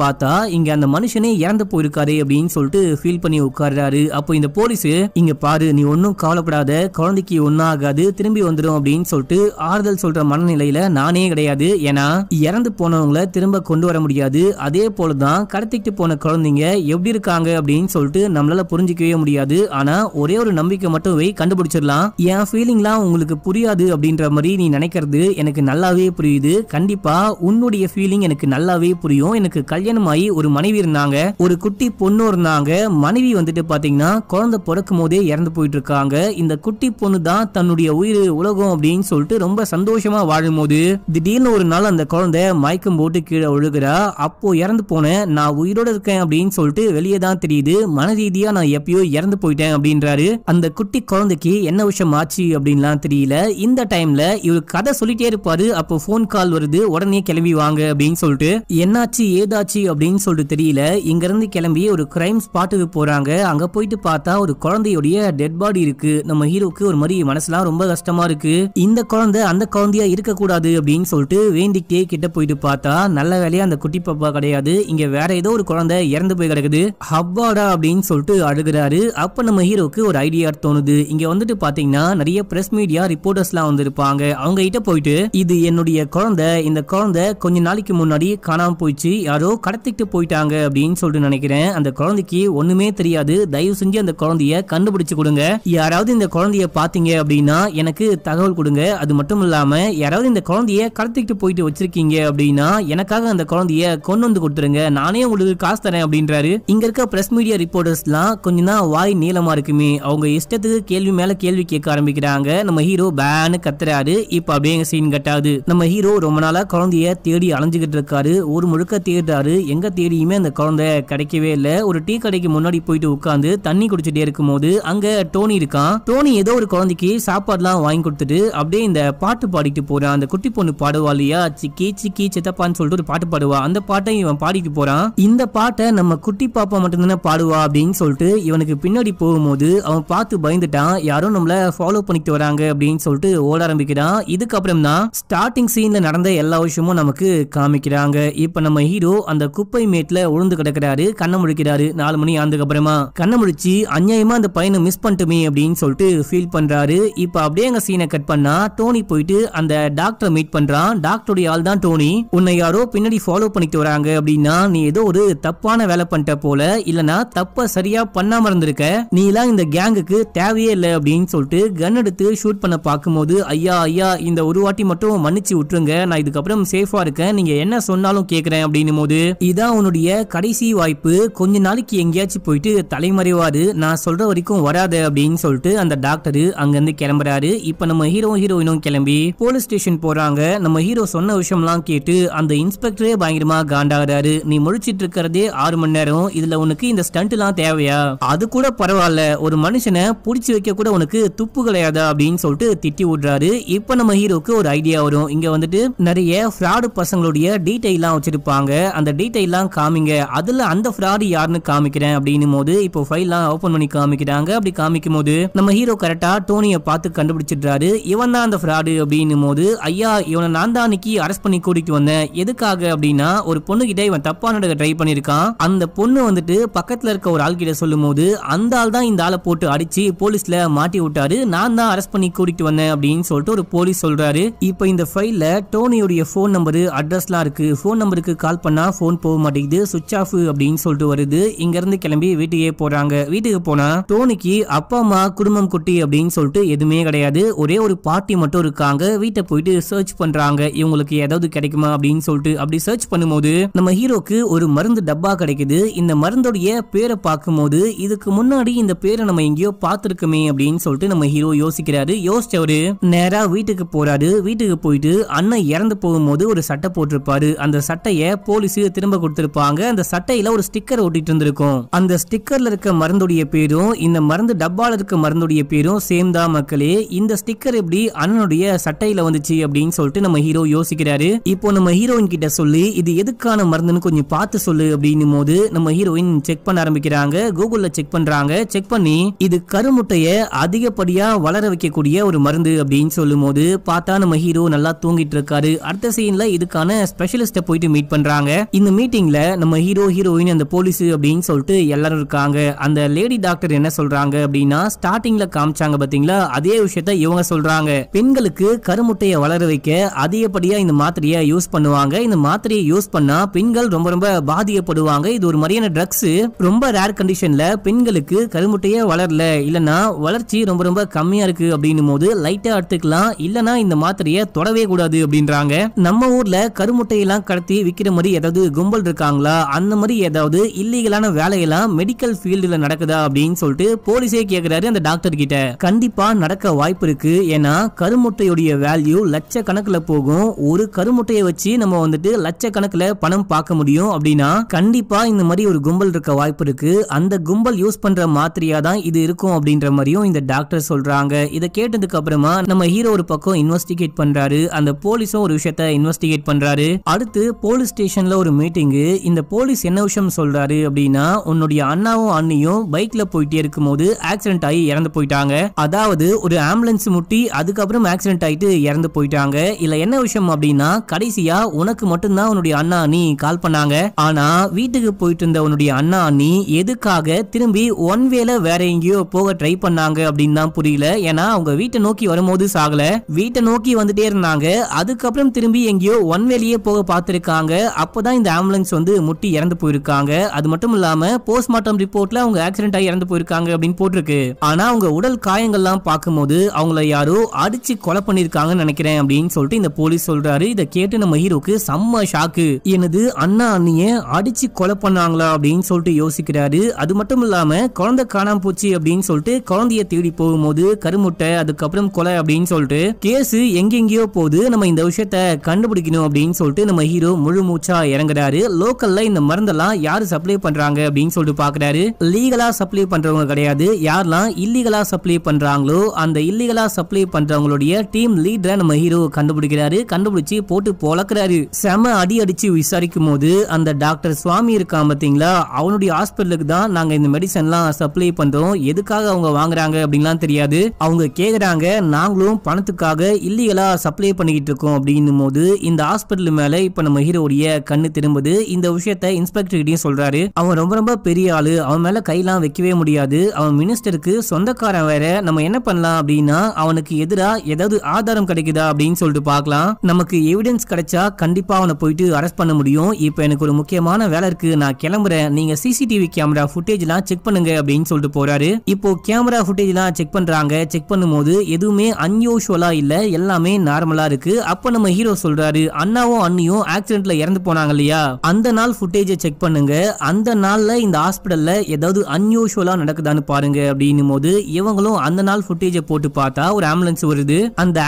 பார்த்தா இங்க அந்த மனுஷனே இறந்து போயிருக்காரு அப்படின்னு சொல்லிட்டு ஃபீல் பண்ணி உட்கார்றாரு அப்போ இந்த போலீஸ் இங்க பாரு நீ ஒன்னும் கவலைப்படாத குழந்தைக்கு ஒன்னும் ஆகாது திரும்பி வந்துடும் அப்படின்னு சொல்லிட்டு ஆறுதல் சொல்ற மனநிலையில நானே கிடையாது ஏன்னா இறந்து போனவங்களை திரும்ப கொண்டு வர முடியாது அதே போலதான் கடத்திட்டு போன குழந்தைங்க எப்படி இருக்காங்க அப்படின்னு சொல்லிட்டு நம்மளால புரிஞ்சிக்கவே முடியாது ஆனா ஒரே ஒரு நம்பிக்கை மட்டும் கண்டுபிடிச்சிடலாம் என் ஃபீலிங்லாம் உங்களுக்கு புரியாது அப்படின்ற மாதிரி நீ நினைக்கிறது எனக்கு நல்லாவே புரியுது கண்டிப்பா உன்னுடைய ஃபீலிங் எனக்கு நல்லாவே புரியும் எனக்கு கல்யாணம் ஆகி ஒரு மனைவி இருந்தாங்க ஒரு குட்டி பொண்ணு இருந்தாங்க மனைவி வந்துட்டு பாத்தீங்கன்னா குழந்தை பிறக்கும் போதே இறந்து போயிட்டு இருக்காங்க இந்த குட்டி பொண்ணு தான் தன்னுடைய உயிர் உலகம் அப்படின்னு சொல்லிட்டு ரொம்ப சந்தோஷமா வாழும் போது திடீர்னு ஒரு நாள் அந்த குழந்தை மயக்கம் போட்டு கீழே ஒழுகுறா அப்போ இறந்து போனேன் நான் உயிரோட இருக்கேன் அப்படின்னு சொல்லிட்டு வெளியே தான் தெரியுது மன ரீதியா நான் எப்பயோ இறந்து போயிட்டேன் அப்படின்றாரு அந்த குட்டி குழந்தைக்கு என்ன விஷயம் ஆச்சு அப்படின்லாம் தெரியல இந்த டைம்ல இவர் கதை சொல்லிட்டே இருப்பாரு அப்போ ஃபோன் கால் வருது உடனே கிளம்பி வாங்க அப்படின்னு சொல்லிட்டு என்னாச்சு ஏதாச்சு அப்படின்னு சொல்லிட்டு தெரியல இங்க இருந்து கிளம்பி ஒரு கிரைம் ஸ்பாட்டுக்கு போறாங்க அங்க போயிட்டு பார்த்தா ஒரு குழந்தையுடைய டெட் பாடி இருக்கு நம்ம ஹீரோக்கு ஒரு மாதிரி மனசுலாம் ரொம்ப கஷ்டமா இருக்கு இந்த குழந்தை அந்த குழந்தையா இருக்கக்கூடாது அப்படின்னு சொல்லிட்டு வேண்டிக்கிட்டே கிட்ட போயிட்டு பார்த்தா நல்ல வேலையா அந்த குட்டி பாப்பா கிடையாது இங்க வேற ஏதோ ஒரு குழந்தை இறந்து போய் கிடக்குது ஹப்பாடா அப்படின்னு சொல்லிட்டு அழுகிறாரு அப்ப நம்ம ஹீரோக்கு ஒரு ஐடியா தோணுது இங்க வந்துட்டு பாத்தீங்கன்னா நிறைய பிரஸ் மீடியா ரிப்போர்ட்டர்ஸ்லாம் வந்திருப்பாங்க அவங்க கிட்ட போயிட்டு இது என்னுடைய குழந்தை இந்த குழந்தை கொஞ்ச நாளைக்கு முன்னாடி காணாம போயிடுச்சு யாரோ கடத்திட்டு போயிட்டாங்க அப்படின்னு சொல்லிட்டு நினைக்கிறேன் அந்த குழந்தைக்கு ஒண்ணுமே தெரியாது தயவு செஞ்சு அந்த குழந்தைய கண்டுபிடிச்சு கொடுங்க யாராவது இந்த குழந்தைய பாத்தீங்க அப்படின்னா எனக்கு தகவல் கொடுங்க அது மட்டும் இல்லாம யாராவது இந்த குழந்தைய கடத்திட்டு போயிட்டு வச்சிருக்கீங்க அப்படின்னா எனக்காக அந்த குழந்தைய கொண்டு வந்து கொடுத்துருங்க நானே உங்களுக்கு காசு தரேன் அப்படின்றாரு இங்க இருக்க பிரஸ் மீடியா எல்லாம் கொஞ்சம் தான் வாய் நீளமா இருக்குமே அவங்க இஷ்டத்துக்கு கேள்வி மேல கேள்வி கேட்க ஆரம்பிக்கிறாங்க நம்ம ஹீரோ பேனு கத்துறாரு இப்போ அப்படியே சீன் கட்டாது நம்ம ஹீரோ ரொம்ப நாளா குழந்தைய தேடி அலைஞ்சுகிட்டு இருக்காரு ஒரு முழுக்க தேடுறாரு எங்க தேடியுமே அந்த குழந்தை கிடைக்கவே இல்ல ஒரு டீ கடைக்கு முன்னாடி போயிட்டு உட்காந்து தண்ணி குடிச்சிட்டே இருக்கும் போது அங்க டோனி இருக்கான் டோனி ஏதோ ஒரு குழந்தைக்கு சாப்பாடுலாம் வாங்கி கொடுத்துட்டு அப்படியே இந்த பாட்டு பாடிட்டு போறான் அந்த குட்டி பொண்ணு பாடுவா இல்லையா சிக்கி சிக்கி சித்தப்பான்னு சொல்லிட்டு ஒரு பாட்டு பாடுவா அந்த பாட்டை இவன் பாடிட்டு போறான் இந்த பாட்டை நம்ம குட்டி பாப்பா மட்டும்தானே பாடுவா அப்படின்னு சொல்லிட்டு இவனுக்கு பின்னாடி போகும்போது அவன் பார்த்து பயந்துட்டான் யாரும் நம்மள ஃபாலோ பண்ணிட்டு வராங்க அப்படின்னு சொல்லிட்டு ஓட ஆரம்பிக்கிறான் தான் இதுக்கப்புறம் தான் ஸ்டார்டிங் சீன்ல நடந்த எல்லா விஷயமும் நமக்கு காமிக்கிறாங்க இப்ப நம்ம ஹீரோ அந்த குப்பை மேட்ல உழுந்து கிடக்கிறாரு கண்ணை முழிக்கிறாரு நாலு மணி ஆனதுக்கு அப்புறமா கண்ணை முழிச்சு அநியாயமா அந்த பையனை மிஸ் பண்ணிட்டுமே அப்படின்னு சொல்லிட்டு ஃபீல் பண்றாரு இப்ப அப்படியே அங்க சீனை கட் பண்ணா டோனி போயிட்டு அந்த டாக்டரை மீட் பண்றான் டாக்டருடைய ஆள் தான் டோனி உன்னை யாரோ பின்னாடி ஃபாலோ பண்ணிட்டு வராங்க அப்படின்னா நீ ஏதோ ஒரு தப்பான வேலை பண்ணிட்ட போல இல்லனா தப்ப சரியா பண்ணாம இருந்திருக்க நீ எல்லாம் இந்த கேங்குக்கு தேவையே இல்லை அப்படின்னு சொல்லிட்டு கன் எடுத்து ஷூட் பண்ண பார்க்கும்போது ஐயா ஐயா ஐயா இந்த ஒரு வாட்டி மட்டும் மன்னிச்சு விட்டுருங்க நான் இதுக்கப்புறம் சேஃபா இருக்கேன் நீங்க என்ன சொன்னாலும் கேக்குறேன் அப்படின்னும் போது இதான் உன்னுடைய கடைசி வாய்ப்பு கொஞ்ச நாளைக்கு எங்கேயாச்சும் போயிட்டு தலைமறைவாரு நான் சொல்ற வரைக்கும் வராது அப்படின்னு சொல்லிட்டு அந்த டாக்டர் அங்கிருந்து கிளம்புறாரு இப்ப நம்ம ஹீரோ ஹீரோயினும் கிளம்பி போலீஸ் ஸ்டேஷன் போறாங்க நம்ம ஹீரோ சொன்ன விஷயம்லாம் கேட்டு அந்த இன்ஸ்பெக்டரே பயங்கரமா காண்டாகிறாரு நீ முழிச்சிட்டு இருக்கிறதே ஆறு மணி நேரம் இதுல உனக்கு இந்த ஸ்டண்ட் எல்லாம் தேவையா அது கூட பரவாயில்ல ஒரு மனுஷனை புடிச்சு வைக்க கூட உனக்கு துப்பு கிடையாதா அப்படின்னு சொல்லிட்டு திட்டி விடுறாரு இப்ப நம்ம ஹீரோக்கு ஒரு ஐடியா வரும் இங்கே வந்துட்டு நிறைய ஃப்ராடு பசங்களுடைய டீட்டெயிலாம் வச்சிருப்பாங்க அந்த டீட்டெயிலாம் காமிங்க அதில் அந்த ஃப்ராடு யாருன்னு காமிக்கிறேன் அப்படின்னும் போது இப்போ ஃபைல்லாம் ஓப்பன் பண்ணி காமிக்கிறாங்க அப்படி காமிக்கும் போது நம்ம ஹீரோ கரெக்டாக டோனியை பார்த்து கண்டுபிடிச்சிடுறாரு இவன் தான் அந்த ஃப்ராடு அப்படின்னும் போது ஐயா இவனை நான் தான் அன்னைக்கு அரெஸ்ட் பண்ணி கூட்டிட்டு வந்தேன் எதுக்காக அப்படின்னா ஒரு பொண்ணு கிட்ட இவன் தப்பா நடக்க ட்ரை பண்ணியிருக்கான் அந்த பொண்ணு வந்துட்டு பக்கத்தில் இருக்க ஒரு ஆள் கிட்ட சொல்லும் போது அந்த ஆள் தான் இந்த ஆளை போட்டு அடிச்சு போலீஸ்ல மாட்டி விட்டாரு நான் தான் அரெஸ்ட் பண்ணி கூட்டிட்டு வந்தேன் அப்படின்னு சொல்லிட்டு ஒரு போலீஸ் சொல்றாரு இப்போ இந்த ஃபைல்ல டோனியுடைய ஃபோன் நம்பரு எல்லாம் இருக்கு ஃபோன் நம்பருக்கு கால் பண்ணா ஃபோன் போக மாட்டேங்குது சுவிச் ஆஃப் அப்படின்னு சொல்லிட்டு வருது இங்க இருந்து கிளம்பி வீட்டுக்கே போறாங்க வீட்டுக்கு போனா டோனிக்கு அப்பா அம்மா குடும்பம் குட்டி அப்படின்னு சொல்லிட்டு எதுவுமே கிடையாது ஒரே ஒரு பாட்டி மட்டும் இருக்காங்க வீட்டை போயிட்டு சர்ச் பண்றாங்க இவங்களுக்கு ஏதாவது கிடைக்குமா அப்படின்னு சொல்லிட்டு அப்படி சர்ச் பண்ணும்போது நம்ம ஹீரோக்கு ஒரு மருந்து டப்பா கிடைக்குது இந்த மருந்தோடைய பேரை பார்க்கும்போது இதுக்கு முன்னாடி இந்த பேரை நம்ம எங்கேயோ பார்த்துருக்கோமே அப்படின்னு சொல்லிட்டு நம்ம ஹீரோ யோசிக்கிறாரு யோசிச்சவரு நேரா வீட்டு வீட்டுக்கு போறாரு வீட்டுக்கு போயிட்டு அண்ணன் இறந்து போகும்போது ஒரு சட்டை போட்டிருப்பாரு அந்த சட்டையை போலீஸ் திரும்ப கொடுத்திருப்பாங்க அந்த சட்டையில ஒரு ஸ்டிக்கர் ஒட்டிட்டு இருந்திருக்கும் அந்த ஸ்டிக்கர்ல இருக்க மருந்துடைய பேரும் இந்த மருந்து டப்பால இருக்க மருந்துடைய பேரும் சேம் தான் மக்களே இந்த ஸ்டிக்கர் எப்படி அண்ணனுடைய சட்டையில வந்துச்சு அப்படின்னு சொல்லிட்டு நம்ம ஹீரோ யோசிக்கிறாரு இப்போ நம்ம ஹீரோயின் கிட்ட சொல்லி இது எதுக்கான மருந்துன்னு கொஞ்சம் பார்த்து சொல்லு அப்படின்னும் போது நம்ம ஹீரோயின் செக் பண்ண ஆரம்பிக்கிறாங்க கூகுள்ல செக் பண்றாங்க செக் பண்ணி இது கருமுட்டைய அதிகப்படியா வளர வைக்கக்கூடிய ஒரு மருந்து அப்படின்னு சொல்லும் போது பார்த்தா நம்ம ஹீரோ நல்லா தூங்கிட்டு இருக்காரு அடுத்த சீன்ல இதுக்கான ஸ்பெஷலிஸ்ட போயிட்டு மீட் பண்றாங்க இந்த மீட்டிங்ல நம்ம ஹீரோ ஹீரோயின் அந்த போலீஸ் அப்படின்னு சொல்லிட்டு எல்லாரும் இருக்காங்க அந்த லேடி டாக்டர் என்ன சொல்றாங்க அப்படின்னா ஸ்டார்டிங்ல காமிச்சாங்க பாத்தீங்களா அதே விஷயத்த இவங்க சொல்றாங்க பெண்களுக்கு கருமுட்டையை வளர வைக்க அதிகப்படியா இந்த மாத்திரையை யூஸ் பண்ணுவாங்க இந்த மாத்திரையை யூஸ் பண்ணா பெண்கள் ரொம்ப ரொம்ப பாதிக்கப்படுவாங்க இது ஒரு மாதிரியான ட்ரக்ஸ் ரொம்ப ரேர் கண்டிஷன்ல பெண்களுக்கு கருமுட்டையே வளரல இல்லனா வளர்ச்சி ரொம்ப ரொம்ப கம்மியா இருக்கு அப்படின்னும் போது லைட்டா எடுத்துக்கலாம் இல்லனா இந்த மாத்திரையை தொடவே கூடாது அப்படின்றாங்க நம்ம ஊர்ல கருமுட்டையெல்லாம் கடத்தி விற்கிற மாதிரி ஏதாவது கும்பல் இருக்காங்களா அந்த மாதிரி ஏதாவது இல்லீகலான வேலையெல்லாம் மெடிக்கல் ஃபீல்டுல நடக்குதா அப்படின்னு சொல்லிட்டு போலீஸே கேக்குறாரு அந்த டாக்டர் கிட்ட கண்டிப்பா நடக்க வாய்ப்பு இருக்கு ஏன்னா கருமுட்டையுடைய வேல்யூ லட்ச கணக்குல போகும் ஒரு கருமுட்டையை வச்சு நம்ம வந்துட்டு லட்ச கணக்குல பணம் பார்க்க முடியும் அப்படின்னா கண்டிப்பா இந்த மாதிரி ஒரு கும்பல் இருக்க வாய்ப்பு இருக்கு அந்த கும்பல் யூஸ் பண்ற மாத்திரியா தான் இது இருக்கும் அப்படின்ற மாதிரியும் இந்த டாக்டர் சொல்றாங்க இதை கேட்டதுக்கு அப்புறமா நம்ம ஹீரோ ஒரு பக்கம் இன்வெஸ்டிகேட் பண்றாரு அந்த போலீஸும் ஒரு விஷயத்த இன்வெஸ்டிகேட் பண்றாரு அடுத்து போலீஸ் ஸ்டேஷன்ல ஒரு மீட்டிங்கு இந்த போலீஸ் என்ன விஷயம் சொல்றாரு அப்படின்னா உன்னுடைய அண்ணாவும் அண்ணியும் பைக்ல போயிட்டே இருக்கும் போது ஆக்சிடென்ட் ஆகி இறந்து போயிட்டாங்க அதாவது ஒரு ஆம்புலன்ஸ் முட்டி அதுக்கப்புறம் ஆக்சிடென்ட் ஆயிட்டு இறந்து போயிட்டாங்க இல்ல என்ன விஷயம் அப்படின்னா கடைசியா உனக்கு மட்டும்தான் உன்னுடைய அண்ணா அண்ணி கால் பண்ணாங்க ஆனா வீட்டுக்கு போயிட்டு இருந்த உன்னுடைய அண்ணா அண்ணி எதுக்காக திரும்பி ஒன் வேல வேற எங்கேயோ போக ட்ரை பண்ணாங்க அப்படின்னு தான் புரியல ஏன்னா அவங்க வீட்டை நோக்கி வரும்போது சாகல வீட்டை நோக்கி வந்துட்டே இருந்தாங்க அதுக்கப்புறம் திரும்பி எங்கேயோ ஒன் வேலையே போக பார்த்துருக்காங்க அப்போதான் இந்த ஆம்புலன்ஸ் வந்து முட்டி இறந்து போயிருக்காங்க அது மட்டும் இல்லாம போஸ்ட்மார்ட்டம் ரிப்போர்ட்ல அவங்க ஆக்சிடென்ட் ஆகி இறந்து போயிருக்காங்க அப்படின்னு போட்டிருக்கு ஆனா அவங்க உடல் காயங்கள்லாம் பார்க்கும்போது அவங்கள யாரோ அடிச்சு கொலை பண்ணிருக்காங்கன்னு நினைக்கிறேன் அப்படின்னு சொல்லிட்டு இந்த போலீஸ் சொல்றாரு இதை கேட்டு நம்ம ஹீரோக்கு செம்ம ஷாக்கு எனது அண்ணா அண்ணிய அடிச்சு கொலை பண்ணாங்களா அப்படின்னு சொல்லிட்டு யோசிக்கிறாரு அது மட்டும் இல்லாம குழந்தை காணாம போச்சு அப்படின்னு சொல்லிட்டு குழந்தைய தேடி போகும்போது கருமுட்டை அதுக்கப்புறம் கொலை அப்படின்னு சொல்லிட்டு கேஸு எங்கெங்கேயோ போது நம்ம இந்த விஷயத்த கண்டுபிடிக்கணும் அப்படின்னு சொல்லிட்டு நம்ம ஹீரோ முழு மூச்சா இறங்குறாரு லோக்கல்ல இந்த மருந்தெல்லாம் யாரு சப்ளை பண்றாங்க அப்படின்னு சொல்லிட்டு பாக்குறாரு லீகலா சப்ளை பண்றவங்க கிடையாது யாரெல்லாம் இல்லீகலா சப்ளை பண்றாங்களோ அந்த இல்லீகலா சப்ளை பண்றவங்களுடைய டீம் லீடரை நம்ம ஹீரோ கண்டுபிடிக்கிறாரு கண்டுபிடிச்சு போட்டு பொழக்கிறாரு செம அடி அடிச்சு விசாரிக்கும் போது அந்த டாக்டர் சுவாமி இருக்கான் பார்த்தீங்களா அவனுடைய ஹாஸ்பிட்டலுக்கு தான் நாங்க இந்த மெடிசன்லாம் சப்ளை பண்றோம் எதுக்காக அவங்க வாங்குறாங்க அப்படின்லாம் தெரியாது அவங்க கேக்குறாங்க நாங்களும் பணத்துக்கு டாக்ஸுக்காக இல்லீகலா சப்ளை பண்ணிக்கிட்டு இருக்கோம் அப்படின்னும் போது இந்த ஹாஸ்பிட்டல் மேலே இப்போ நம்ம ஹீரோடைய கண்ணு திரும்புது இந்த விஷயத்த இன்ஸ்பெக்டர்கிட்டையும் சொல்கிறாரு அவன் ரொம்ப ரொம்ப பெரிய ஆளு அவன் மேலே கையெல்லாம் வைக்கவே முடியாது அவன் மினிஸ்டருக்கு சொந்தக்காரன் வேற நம்ம என்ன பண்ணலாம் அப்படின்னா அவனுக்கு எதிராக ஏதாவது ஆதாரம் கிடைக்குதா அப்படின்னு சொல்லிட்டு பார்க்கலாம் நமக்கு எவிடன்ஸ் கிடைச்சா கண்டிப்பாக அவனை போயிட்டு அரெஸ்ட் பண்ண முடியும் இப்போ எனக்கு ஒரு முக்கியமான வேலை இருக்கு நான் கிளம்புறேன் நீங்கள் சிசிடிவி கேமரா ஃபுட்டேஜ்லாம் செக் பண்ணுங்க அப்படின்னு சொல்லிட்டு போறாரு இப்போ கேமரா ஃபுட்டேஜ்லாம் செக் பண்ணுறாங்க செக் பண்ணும்போது எதுவுமே அன்யூஷுவலா இல்லை எல்லாமே நார்மலா இருக்கு அப்போ நம்ம ஹீரோ சொல்றாரு அண்ணாவும் அண்ணியும் ஆக்சிடென்ட்ல இறந்து போனாங்க இல்லையா அந்த நாள் ஃபுட்டேஜை செக் பண்ணுங்க அந்த நாள்ல இந்த ஹாஸ்பிடல்ல ஏதாவது அன்யூஷுவலாக நடக்குதான்னு பாருங்க அப்படின்னும் போது இவங்களும் அந்த நாள் ஃபுட்டேஜை போட்டு பார்த்தா ஒரு ஆம்புலன்ஸ் வருது அந்த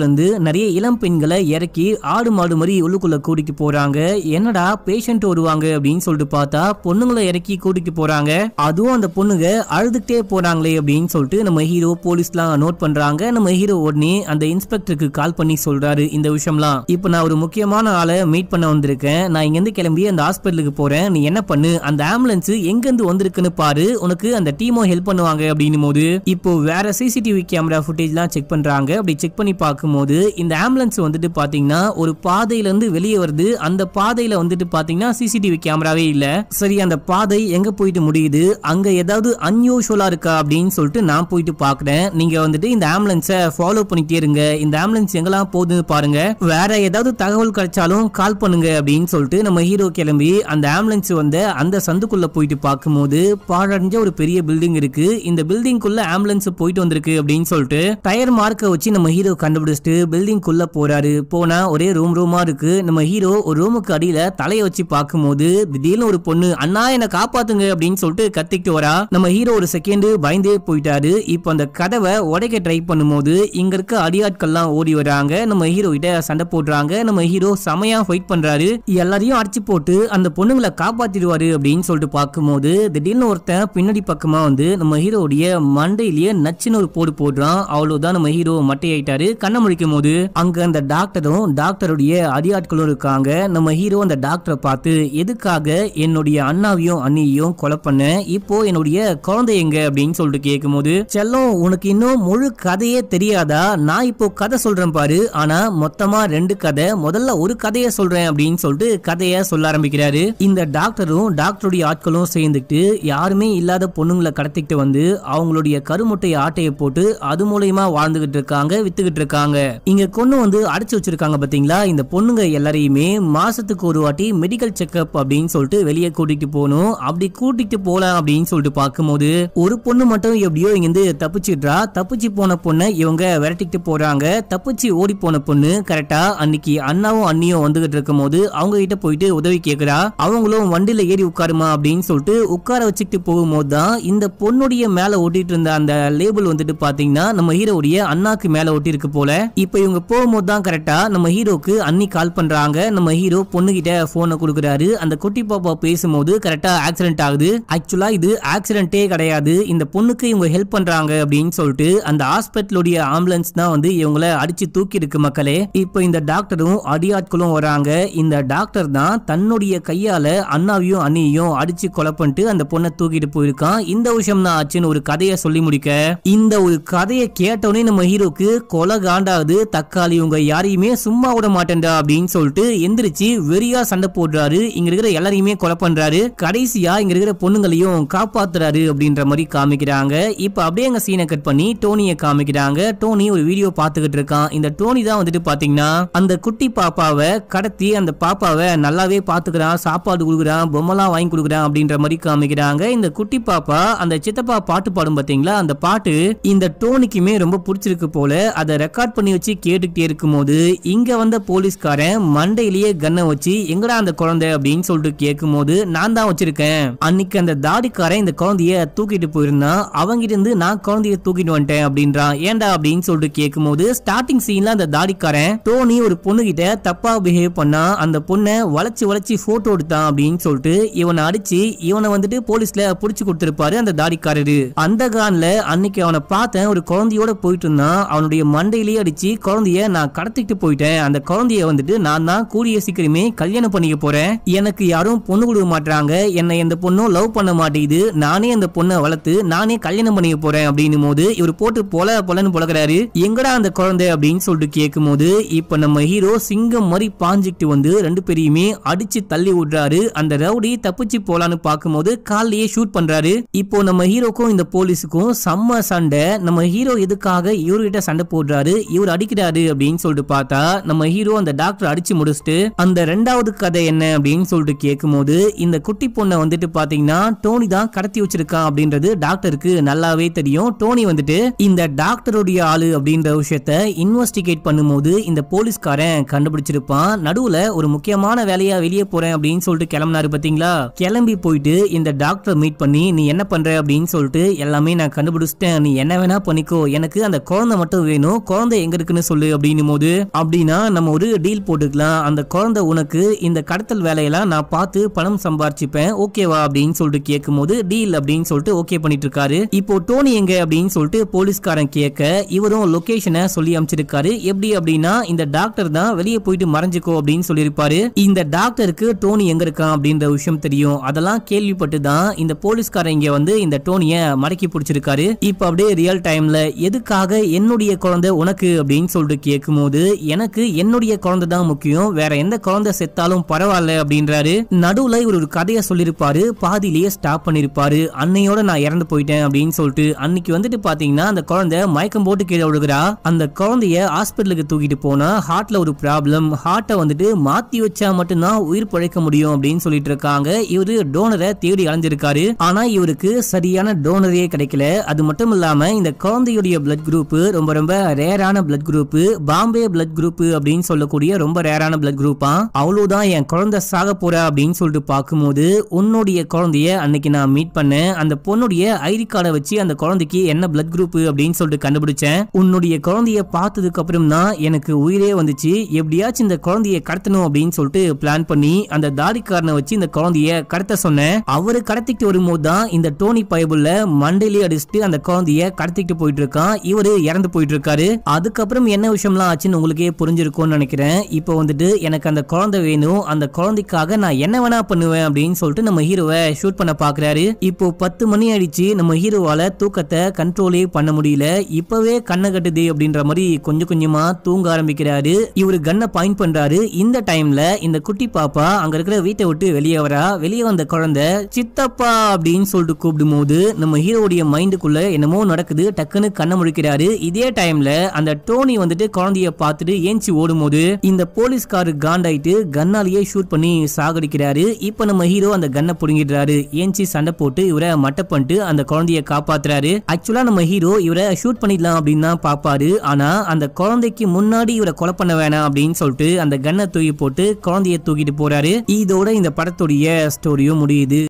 இருந்து நிறைய இளம் பெண்களை இறக்கி ஆடு மாடு மாதிரி உள்ளுக்குள்ள கூட்டிக்கு போறாங்க என்னடா பேஷண்ட் வருவாங்க அப்படின்னு சொல்லிட்டு பார்த்தா பொண்ணுங்களை இறக்கி கூட்டிக்கு போறாங்க அதுவும் அந்த பொண்ணுங்க அழுதுகிட்டே போகிறாங்களே அப்படின்னு சொல்லிட்டு நம்ம ஹீரோ போலீஸ்லாம் நோட் பண்ணுறாங்க நம்ம ஹீரோ உடனே அந்த இன்ஸ்பெக்டருக்கு கால் பண்ணி சொல்றாரு இந்த விஷயம்லாம் இப்போ நான் ஒரு முக்கியமான ஆளை மீட் பண்ண வந்திருக்கேன் நான் இருந்து கிளம்பி அந்த ஹாஸ்பிட்டலுக்கு போறேன் நீ என்ன பண்ணு அந்த ஆம்புலன்ஸ் எங்க இருந்து வந்திருக்குன்னு பாரு உனக்கு அந்த டீமோ ஹெல்ப் பண்ணுவாங்க அப்படின்னு போது இப்போ வேற சிசிடிவி கேமரா எல்லாம் செக் பண்றாங்க அப்படி செக் பண்ணி போது இந்த ஆம்புலன்ஸ் வந்துட்டு பாத்தீங்கன்னா ஒரு பாதையில இருந்து வெளியே வருது அந்த பாதையில வந்துட்டு பாத்தீங்கன்னா சிசிடிவி கேமராவே இல்ல சரி அந்த பாதை எங்க போயிட்டு முடியுது அங்க ஏதாவது அன்யூஷுவலா இருக்கா அப்படின்னு சொல்லிட்டு நான் போயிட்டு பாக்குறேன் நீங்க வந்துட்டு இந்த ஆம்புலன்ஸை ஃபாலோ பண்ணி பண்ணிட்டே இருங்க இந்த ஆம்புலன்ஸ் எங்கெல்லாம் போகுதுன்னு பாருங்க வேற ஏதாவது தகவல் கிடைச்சாலும் கால் பண்ணுங்க அப்படின்னு சொல்லிட்டு நம்ம ஹீரோ கிளம்பி அந்த ஆம்புலன்ஸ் வந்து அந்த சந்துக்குள்ள போயிட்டு பார்க்கும்போது பாழடைஞ்ச ஒரு பெரிய பில்டிங் இருக்கு இந்த பில்டிங்குள்ள ஆம்புலன்ஸ் போயிட்டு வந்திருக்கு அப்படின்னு சொல்லிட்டு டயர் மார்க்கை வச்சு நம்ம ஹீரோ கண்டுபிடிச்சிட்டு பில்டிங்குள்ள போறாரு போனா ஒரே ரூம் ரூமா இருக்கு நம்ம ஹீரோ ஒரு ரூமுக்கு அடியில தலையை வச்சு பார்க்கும்போது திடீர்னு ஒரு பொண்ணு அண்ணா என்ன காப்பாத்துங்க அப்படின்னு சொல்லிட்டு கத்திக்கிட்டு வரா நம்ம ஹீரோ ஒரு செகண்ட் பயந்தே போயிட்டாரு இப்போ அந்த கதவை உடைக்க ட்ரை பண்ணும்போது இங்க இருக்க பார்க்க அடியாட்கள்லாம் ஓடி வராங்க நம்ம ஹீரோ கிட்ட சண்டை போடுறாங்க நம்ம ஹீரோ செமையா ஃபைட் பண்றாரு எல்லாரையும் அடிச்சு போட்டு அந்த பொண்ணுங்களை காப்பாத்திடுவாரு அப்படின்னு சொல்லிட்டு பார்க்கும்போது திடீர்னு ஒருத்தன் பின்னாடி பக்கமா வந்து நம்ம ஹீரோடைய மண்டையிலேயே நச்சுன்னு ஒரு போடு போடுறான் அவ்வளவுதான் நம்ம ஹீரோ மட்டையாயிட்டாரு கண்ணை முழிக்கும் போது அங்க அந்த டாக்டரும் டாக்டருடைய அடியாட்களும் இருக்காங்க நம்ம ஹீரோ அந்த டாக்டரை பார்த்து எதுக்காக என்னுடைய அண்ணாவையும் அண்ணியையும் கொலை பண்ண இப்போ என்னுடைய குழந்தை எங்க அப்படின்னு சொல்லிட்டு கேட்கும் போது செல்லம் உனக்கு இன்னும் முழு கதையே தெரியாதா நான் இப்போ கதை சொல்றேன் பாரு ஆனா மொத்தமா ரெண்டு கதை முதல்ல ஒரு கதையை சொல்றேன் அப்படின்னு சொல்லிட்டு கதையை சொல்ல ஆரம்பிக்கிறாரு இந்த டாக்டரும் டாக்டருடைய ஆட்களும் சேர்ந்துட்டு யாருமே இல்லாத பொண்ணுங்களை கடத்திக்கிட்டு வந்து அவங்களுடைய கருமுட்டை ஆட்டையை போட்டு அது மூலயமா வாழ்ந்துகிட்டு இருக்காங்க வித்துக்கிட்டு இருக்காங்க இங்க கொண்டு வந்து அடைச்சு வச்சிருக்காங்க பாத்தீங்களா இந்த பொண்ணுங்க எல்லாரையுமே மாசத்துக்கு ஒரு வாட்டி மெடிக்கல் செக்அப் அப்படின்னு சொல்லிட்டு வெளியே கூட்டிட்டு போகணும் அப்படி கூட்டிட்டு போலாம் அப்படின்னு சொல்லிட்டு பார்க்கும்போது ஒரு பொண்ணு மட்டும் எப்படியோ இங்கிருந்து தப்பிச்சிடுறா தப்பிச்சு போன பொண்ணை இவங்க விரட்டி விட்டு போறாங்க தப்பிச்சு ஓடி போன பொண்ணு கரெக்டா அன்னைக்கு அண்ணாவும் அண்ணியும் வந்துகிட்டு இருக்கும் போது அவங்க கிட்ட போயிட்டு உதவி கேக்குறா அவங்களும் வண்டியில ஏறி உட்காருமா அப்படின்னு சொல்லிட்டு உட்கார வச்சுக்கிட்டு போகும்போது தான் இந்த பொண்ணுடைய மேல ஓட்டிட்டு இருந்த அந்த லேபிள் வந்துட்டு பாத்தீங்கன்னா நம்ம ஹீரோடைய அண்ணாக்கு மேல ஒட்டி இருக்கு போல இப்ப இவங்க போகும்போது தான் கரெக்டா நம்ம ஹீரோக்கு அண்ணி கால் பண்றாங்க நம்ம ஹீரோ பொண்ணு கிட்ட போன கொடுக்கறாரு அந்த குட்டி பாப்பா பேசும்போது கரெக்டா ஆக்சிடென்ட் ஆகுது ஆக்சுவலா இது ஆக்சிடென்ட்டே கிடையாது இந்த பொண்ணுக்கு இவங்க ஹெல்ப் பண்றாங்க அப்படின்னு சொல்லிட்டு அந்த ஹாஸ்பிட்டலுடைய ஆம்புலன்ஸ் தான் வந்து இவங்கள அடிச்சு தூக்கி இருக்கு மக்களே இப்போ இந்த டாக்டரும் அடியாட்களும் வராங்க இந்த டாக்டர் தான் தன்னுடைய கையால அண்ணாவையும் அண்ணியையும் அடிச்சு கொலை பண்ணிட்டு அந்த பொண்ணை தூக்கிட்டு போயிருக்கான் இந்த விஷயம் தான் ஆச்சுன்னு ஒரு கதையை சொல்லி முடிக்க இந்த ஒரு கதையை கேட்டவனே நம்ம ஹீரோக்கு கொலை காண்டாவது தக்காளி இவங்க யாரையுமே சும்மா விட மாட்டேன்டா அப்படின்னு சொல்லிட்டு எந்திரிச்சு வெறியா சண்டை போடுறாரு இங்க இருக்கிற எல்லாரையுமே கொலை பண்றாரு கடைசியா இங்க இருக்கிற பொண்ணுங்களையும் காப்பாத்துறாரு அப்படின்ற மாதிரி காமிக்கிறாங்க இப்ப அப்படியே அங்க சீனை கட் பண்ணி டோனியை காமிக்கிறாங்க டோனி ஒரு வீடியோ பார்த்துக்கிட்டு இருக்கான் இந்த டோனி தான் வந்துட்டு பாத்தீங்கன்னா அந்த குட்டி பாப்பாவை கடத்தி அந்த பாப்பாவை நல்லாவே பாத்துக்கிறான் சாப்பாடு கொடுக்குறான் பொம்மெல்லாம் வாங்கி கொடுக்குறான் அப்படின்ற மாதிரி காமிக்கிறாங்க இந்த குட்டி பாப்பா அந்த சித்தப்பா பாட்டு பாடும் பாத்தீங்களா அந்த பாட்டு இந்த டோனிக்குமே ரொம்ப பிடிச்சிருக்கு போல அதை ரெக்கார்ட் பண்ணி வச்சு கேட்டுக்கிட்டே இருக்கும் போது இங்க வந்த போலீஸ்காரன் மண்டையிலேயே கன்னை வச்சு எங்கடா அந்த குழந்தை அப்படின்னு சொல்லிட்டு கேட்கும் போது நான் தான் வச்சிருக்கேன் அன்னைக்கு அந்த தாடிக்காரன் இந்த குழந்தைய தூக்கிட்டு போயிருந்தான் அவங்க இருந்து நான் குழந்தைய தூக்கிட்டு வந்துட்டேன் அப்படின்றான் ஏன்டா அப்படின்னு சொல்லிட்டு கேட்கும்போது ஸ்டார்டிங் சீன்ல அந்த தாடிக்காரன் டோனி ஒரு பொண்ணு கிட்ட தப்பா பிஹேவ் பண்ணா அந்த பொண்ணை வளைச்சு வளைச்சு போட்டோ எடுத்தான் அப்படின்னு சொல்லிட்டு இவனை அடிச்சு இவனை வந்துட்டு போலீஸ்ல புடிச்சு கொடுத்திருப்பாரு அந்த தாடிக்காரரு அந்த கான்ல அன்னைக்கு அவனை பார்த்தேன் ஒரு குழந்தையோட போயிட்டு இருந்தான் அவனுடைய மண்டையிலேயே அடிச்சு குழந்தைய நான் கடத்திட்டு போயிட்டேன் அந்த குழந்தைய வந்துட்டு நான் தான் கூடிய சீக்கிரமே கல்யாணம் பண்ணிக்க போறேன் எனக்கு யாரும் பொண்ணு கொடுக்க மாட்டாங்க என்னை எந்த பொண்ணும் லவ் பண்ண மாட்டேங்குது நானே அந்த பொண்ணை வளர்த்து நானே கல்யாணம் பண்ணிக்க போறேன் அப்படின்னு போது இவர் போட்டு போல பொலன்னு புழகிறாரு எங்கடா அந்த குழந்தை அப்படின்னு சொல்லிட்டு போது இப்போ நம்ம ஹீரோ சிங்கம் மாதிரி பாஞ்சிக்கிட்டு வந்து ரெண்டு பேரையுமே அடிச்சு தள்ளி விடுறாரு அந்த ரவுடி தப்பிச்சு போலான்னு பார்க்கும்போது காலையே ஷூட் பண்றாரு இப்போ நம்ம ஹீரோக்கும் இந்த போலீஸுக்கும் செம்ம சண்டை நம்ம ஹீரோ எதுக்காக இவர்கிட்ட சண்டை போடுறாரு இவர் அடிக்கிறாரு அப்படின்னு சொல்லிட்டு பார்த்தா நம்ம ஹீரோ அந்த டாக்டர் அடிச்சு முடிச்சுட்டு அந்த ரெண்டாவது கதை என்ன அப்படின்னு சொல்லிட்டு கேட்கும்போது இந்த குட்டி பொண்ணை வந்துட்டு பாத்தீங்கன்னா டோனி தான் கடத்தி வச்சிருக்கான் அப்படின்றது டாக்டருக்கு நல்லாவே தெரியும் டோனி வந்துட்டு இந்த டாக்டருடைய ஆளு அப்படின்னு அப்படின்ற விஷயத்த இன்வெஸ்டிகேட் பண்ணும்போது இந்த போலீஸ்காரன் கண்டுபிடிச்சிருப்பான் நடுவுல ஒரு முக்கியமான வேலையா வெளியே போறேன் அப்படின்னு சொல்லிட்டு கிளம்புனாரு பாத்தீங்களா கிளம்பி போயிட்டு இந்த டாக்டர் மீட் பண்ணி நீ என்ன பண்ற அப்படின்னு சொல்லிட்டு எல்லாமே நான் கண்டுபிடிச்சிட்டேன் நீ என்ன வேணா பண்ணிக்கோ எனக்கு அந்த குழந்தை மட்டும் வேணும் குழந்தை எங்க இருக்குன்னு சொல்லு அப்படின்னும் போது அப்படின்னா நம்ம ஒரு டீல் போட்டுக்கலாம் அந்த குழந்தை உனக்கு இந்த கடத்தல் வேலையெல்லாம் நான் பார்த்து பணம் சம்பாரிச்சுப்பேன் ஓகேவா அப்படின்னு சொல்லிட்டு கேட்கும் போது டீல் அப்படின்னு சொல்லிட்டு ஓகே பண்ணிட்டு இருக்காரு இப்போ டோனி எங்க அப்படின்னு சொல்லிட்டு போலீஸ்காரன் கேட்க இவரும் லொக்கேஷனை சொல்லி அமைச்சிருக்காரு எப்படி அப்படின்னா இந்த டாக்டர் தான் வெளியே போயிட்டு மறைஞ்சுக்கோ அப்படின்னு சொல்லியிருப்பாரு இந்த டாக்டருக்கு டோனி எங்க இருக்கான் அப்படின்ற விஷயம் தெரியும் அதெல்லாம் கேள்விப்பட்டு தான் இந்த போலீஸ்காரன் இங்க வந்து இந்த டோனிய மடக்கி பிடிச்சிருக்காரு இப்ப அப்படியே ரியல் டைம்ல எதுக்காக என்னுடைய குழந்தை உனக்கு அப்படின்னு சொல்லிட்டு கேட்கும் போது எனக்கு என்னுடைய குழந்தை தான் முக்கியம் வேற எந்த குழந்தை செத்தாலும் பரவாயில்ல அப்படின்றாரு நடுவுல இவர் ஒரு கதையை சொல்லியிருப்பாரு பாதியிலேயே ஸ்டாப் பண்ணிருப்பாரு அன்னையோட நான் இறந்து போயிட்டேன் அப்படின்னு சொல்லிட்டு அன்னைக்கு வந்துட்டு பாத்தீங்கன்னா அந்த குழந்தை மயக்கம் போட்டு கீழே டாக்டரா அந்த குழந்தைய ஹாஸ்பிட்டலுக்கு தூக்கிட்டு போனா ஹார்ட்ல ஒரு ப்ராப்ளம் ஹார்ட்டை வந்துட்டு மாத்தி வச்சா மட்டும்தான் உயிர் பிழைக்க முடியும் அப்படின்னு சொல்லிட்டு இருக்காங்க இவரு டோனரை தேடி அலைஞ்சிருக்காரு ஆனா இவருக்கு சரியான டோனரே கிடைக்கல அது மட்டும் இல்லாம இந்த குழந்தையுடைய பிளட் குரூப் ரொம்ப ரொம்ப ரேரான blood group Bombay blood group அப்படின்னு சொல்லக்கூடிய ரொம்ப ரேரான பிளட் குரூப்பா அவ்வளவுதான் என் குழந்தை சாக போற அப்படின்னு சொல்லிட்டு பார்க்கும்போது உன்னுடைய குழந்தைய அன்னைக்கு நான் மீட் பண்ணேன் அந்த பொண்ணுடைய ஐடி கார்டை வச்சு அந்த குழந்தைக்கு என்ன பிளட் குரூப் அப்படின்னு சொல்லிட்டு கண்டுபிடிச்சேன் உன்னுடைய என்னுடைய குழந்தைய பார்த்ததுக்கு அப்புறம் தான் எனக்கு உயிரே வந்துச்சு எப்படியாச்சும் இந்த குழந்தைய கடத்தணும் அப்படின்னு சொல்லிட்டு பிளான் பண்ணி அந்த தாடிக்காரனை வச்சு இந்த குழந்தைய கடத்த சொன்னேன் அவரு கடத்திட்டு வரும்போது தான் இந்த டோனி பயபுள்ள மண்டையிலே அடிச்சுட்டு அந்த குழந்தைய கடத்திட்டு போயிட்டு இருக்கான் இவரு இறந்து போயிட்டு இருக்காரு அதுக்கப்புறம் என்ன விஷயம்லாம் ஆச்சுன்னு உங்களுக்கே புரிஞ்சிருக்கும்னு நினைக்கிறேன் இப்போ வந்துட்டு எனக்கு அந்த குழந்தை வேணும் அந்த குழந்தைக்காக நான் என்ன வேணா பண்ணுவேன் அப்படின்னு சொல்லிட்டு நம்ம ஹீரோவை ஷூட் பண்ண பாக்குறாரு இப்போ பத்து மணி ஆயிடுச்சு நம்ம ஹீரோவால தூக்கத்தை கண்ட்ரோலே பண்ண முடியல இப்பவே கண்ணை கட்டு வருது அப்படின்ற மாதிரி கொஞ்சம் கொஞ்சமா தூங்க ஆரம்பிக்கிறாரு இவரு கண்ணை பாயிண்ட் பண்றாரு இந்த டைம்ல இந்த குட்டி பாப்பா அங்க இருக்கிற வீட்டை விட்டு வெளியே வரா வெளியே வந்த குழந்தை சித்தப்பா அப்படின்னு சொல்லிட்டு கூப்பிடும் போது நம்ம ஹீரோடைய மைண்டுக்குள்ள என்னமோ நடக்குது டக்குன்னு கண்ணை முழிக்கிறாரு இதே டைம்ல அந்த டோனி வந்துட்டு குழந்தைய பார்த்துட்டு ஏஞ்சி ஓடும் போது இந்த போலீஸ்காரு காண்டாயிட்டு கண்ணாலேயே ஷூட் பண்ணி சாகடிக்கிறாரு இப்ப நம்ம ஹீரோ அந்த கண்ணை புடுங்கிடுறாரு ஏஞ்சி சண்டை போட்டு இவரை மட்டை பண்ணிட்டு அந்த குழந்தைய காப்பாத்துறாரு ஆக்சுவலா நம்ம ஹீரோ இவரை ஷூட் பண்ணிடலாம் அப்படின்னு தான் பார்ப்பாரு ஆனா அந்த குழந்தைக்கு முன்னாடி இவரை கொலை பண்ண வேணாம் அப்படின்னு சொல்லிட்டு அந்த கண்ணை தூக்கி போட்டு குழந்தைய தூக்கிட்டு போறாரு இதோட இந்த படத்துடைய ஸ்டோரியும் முடியுது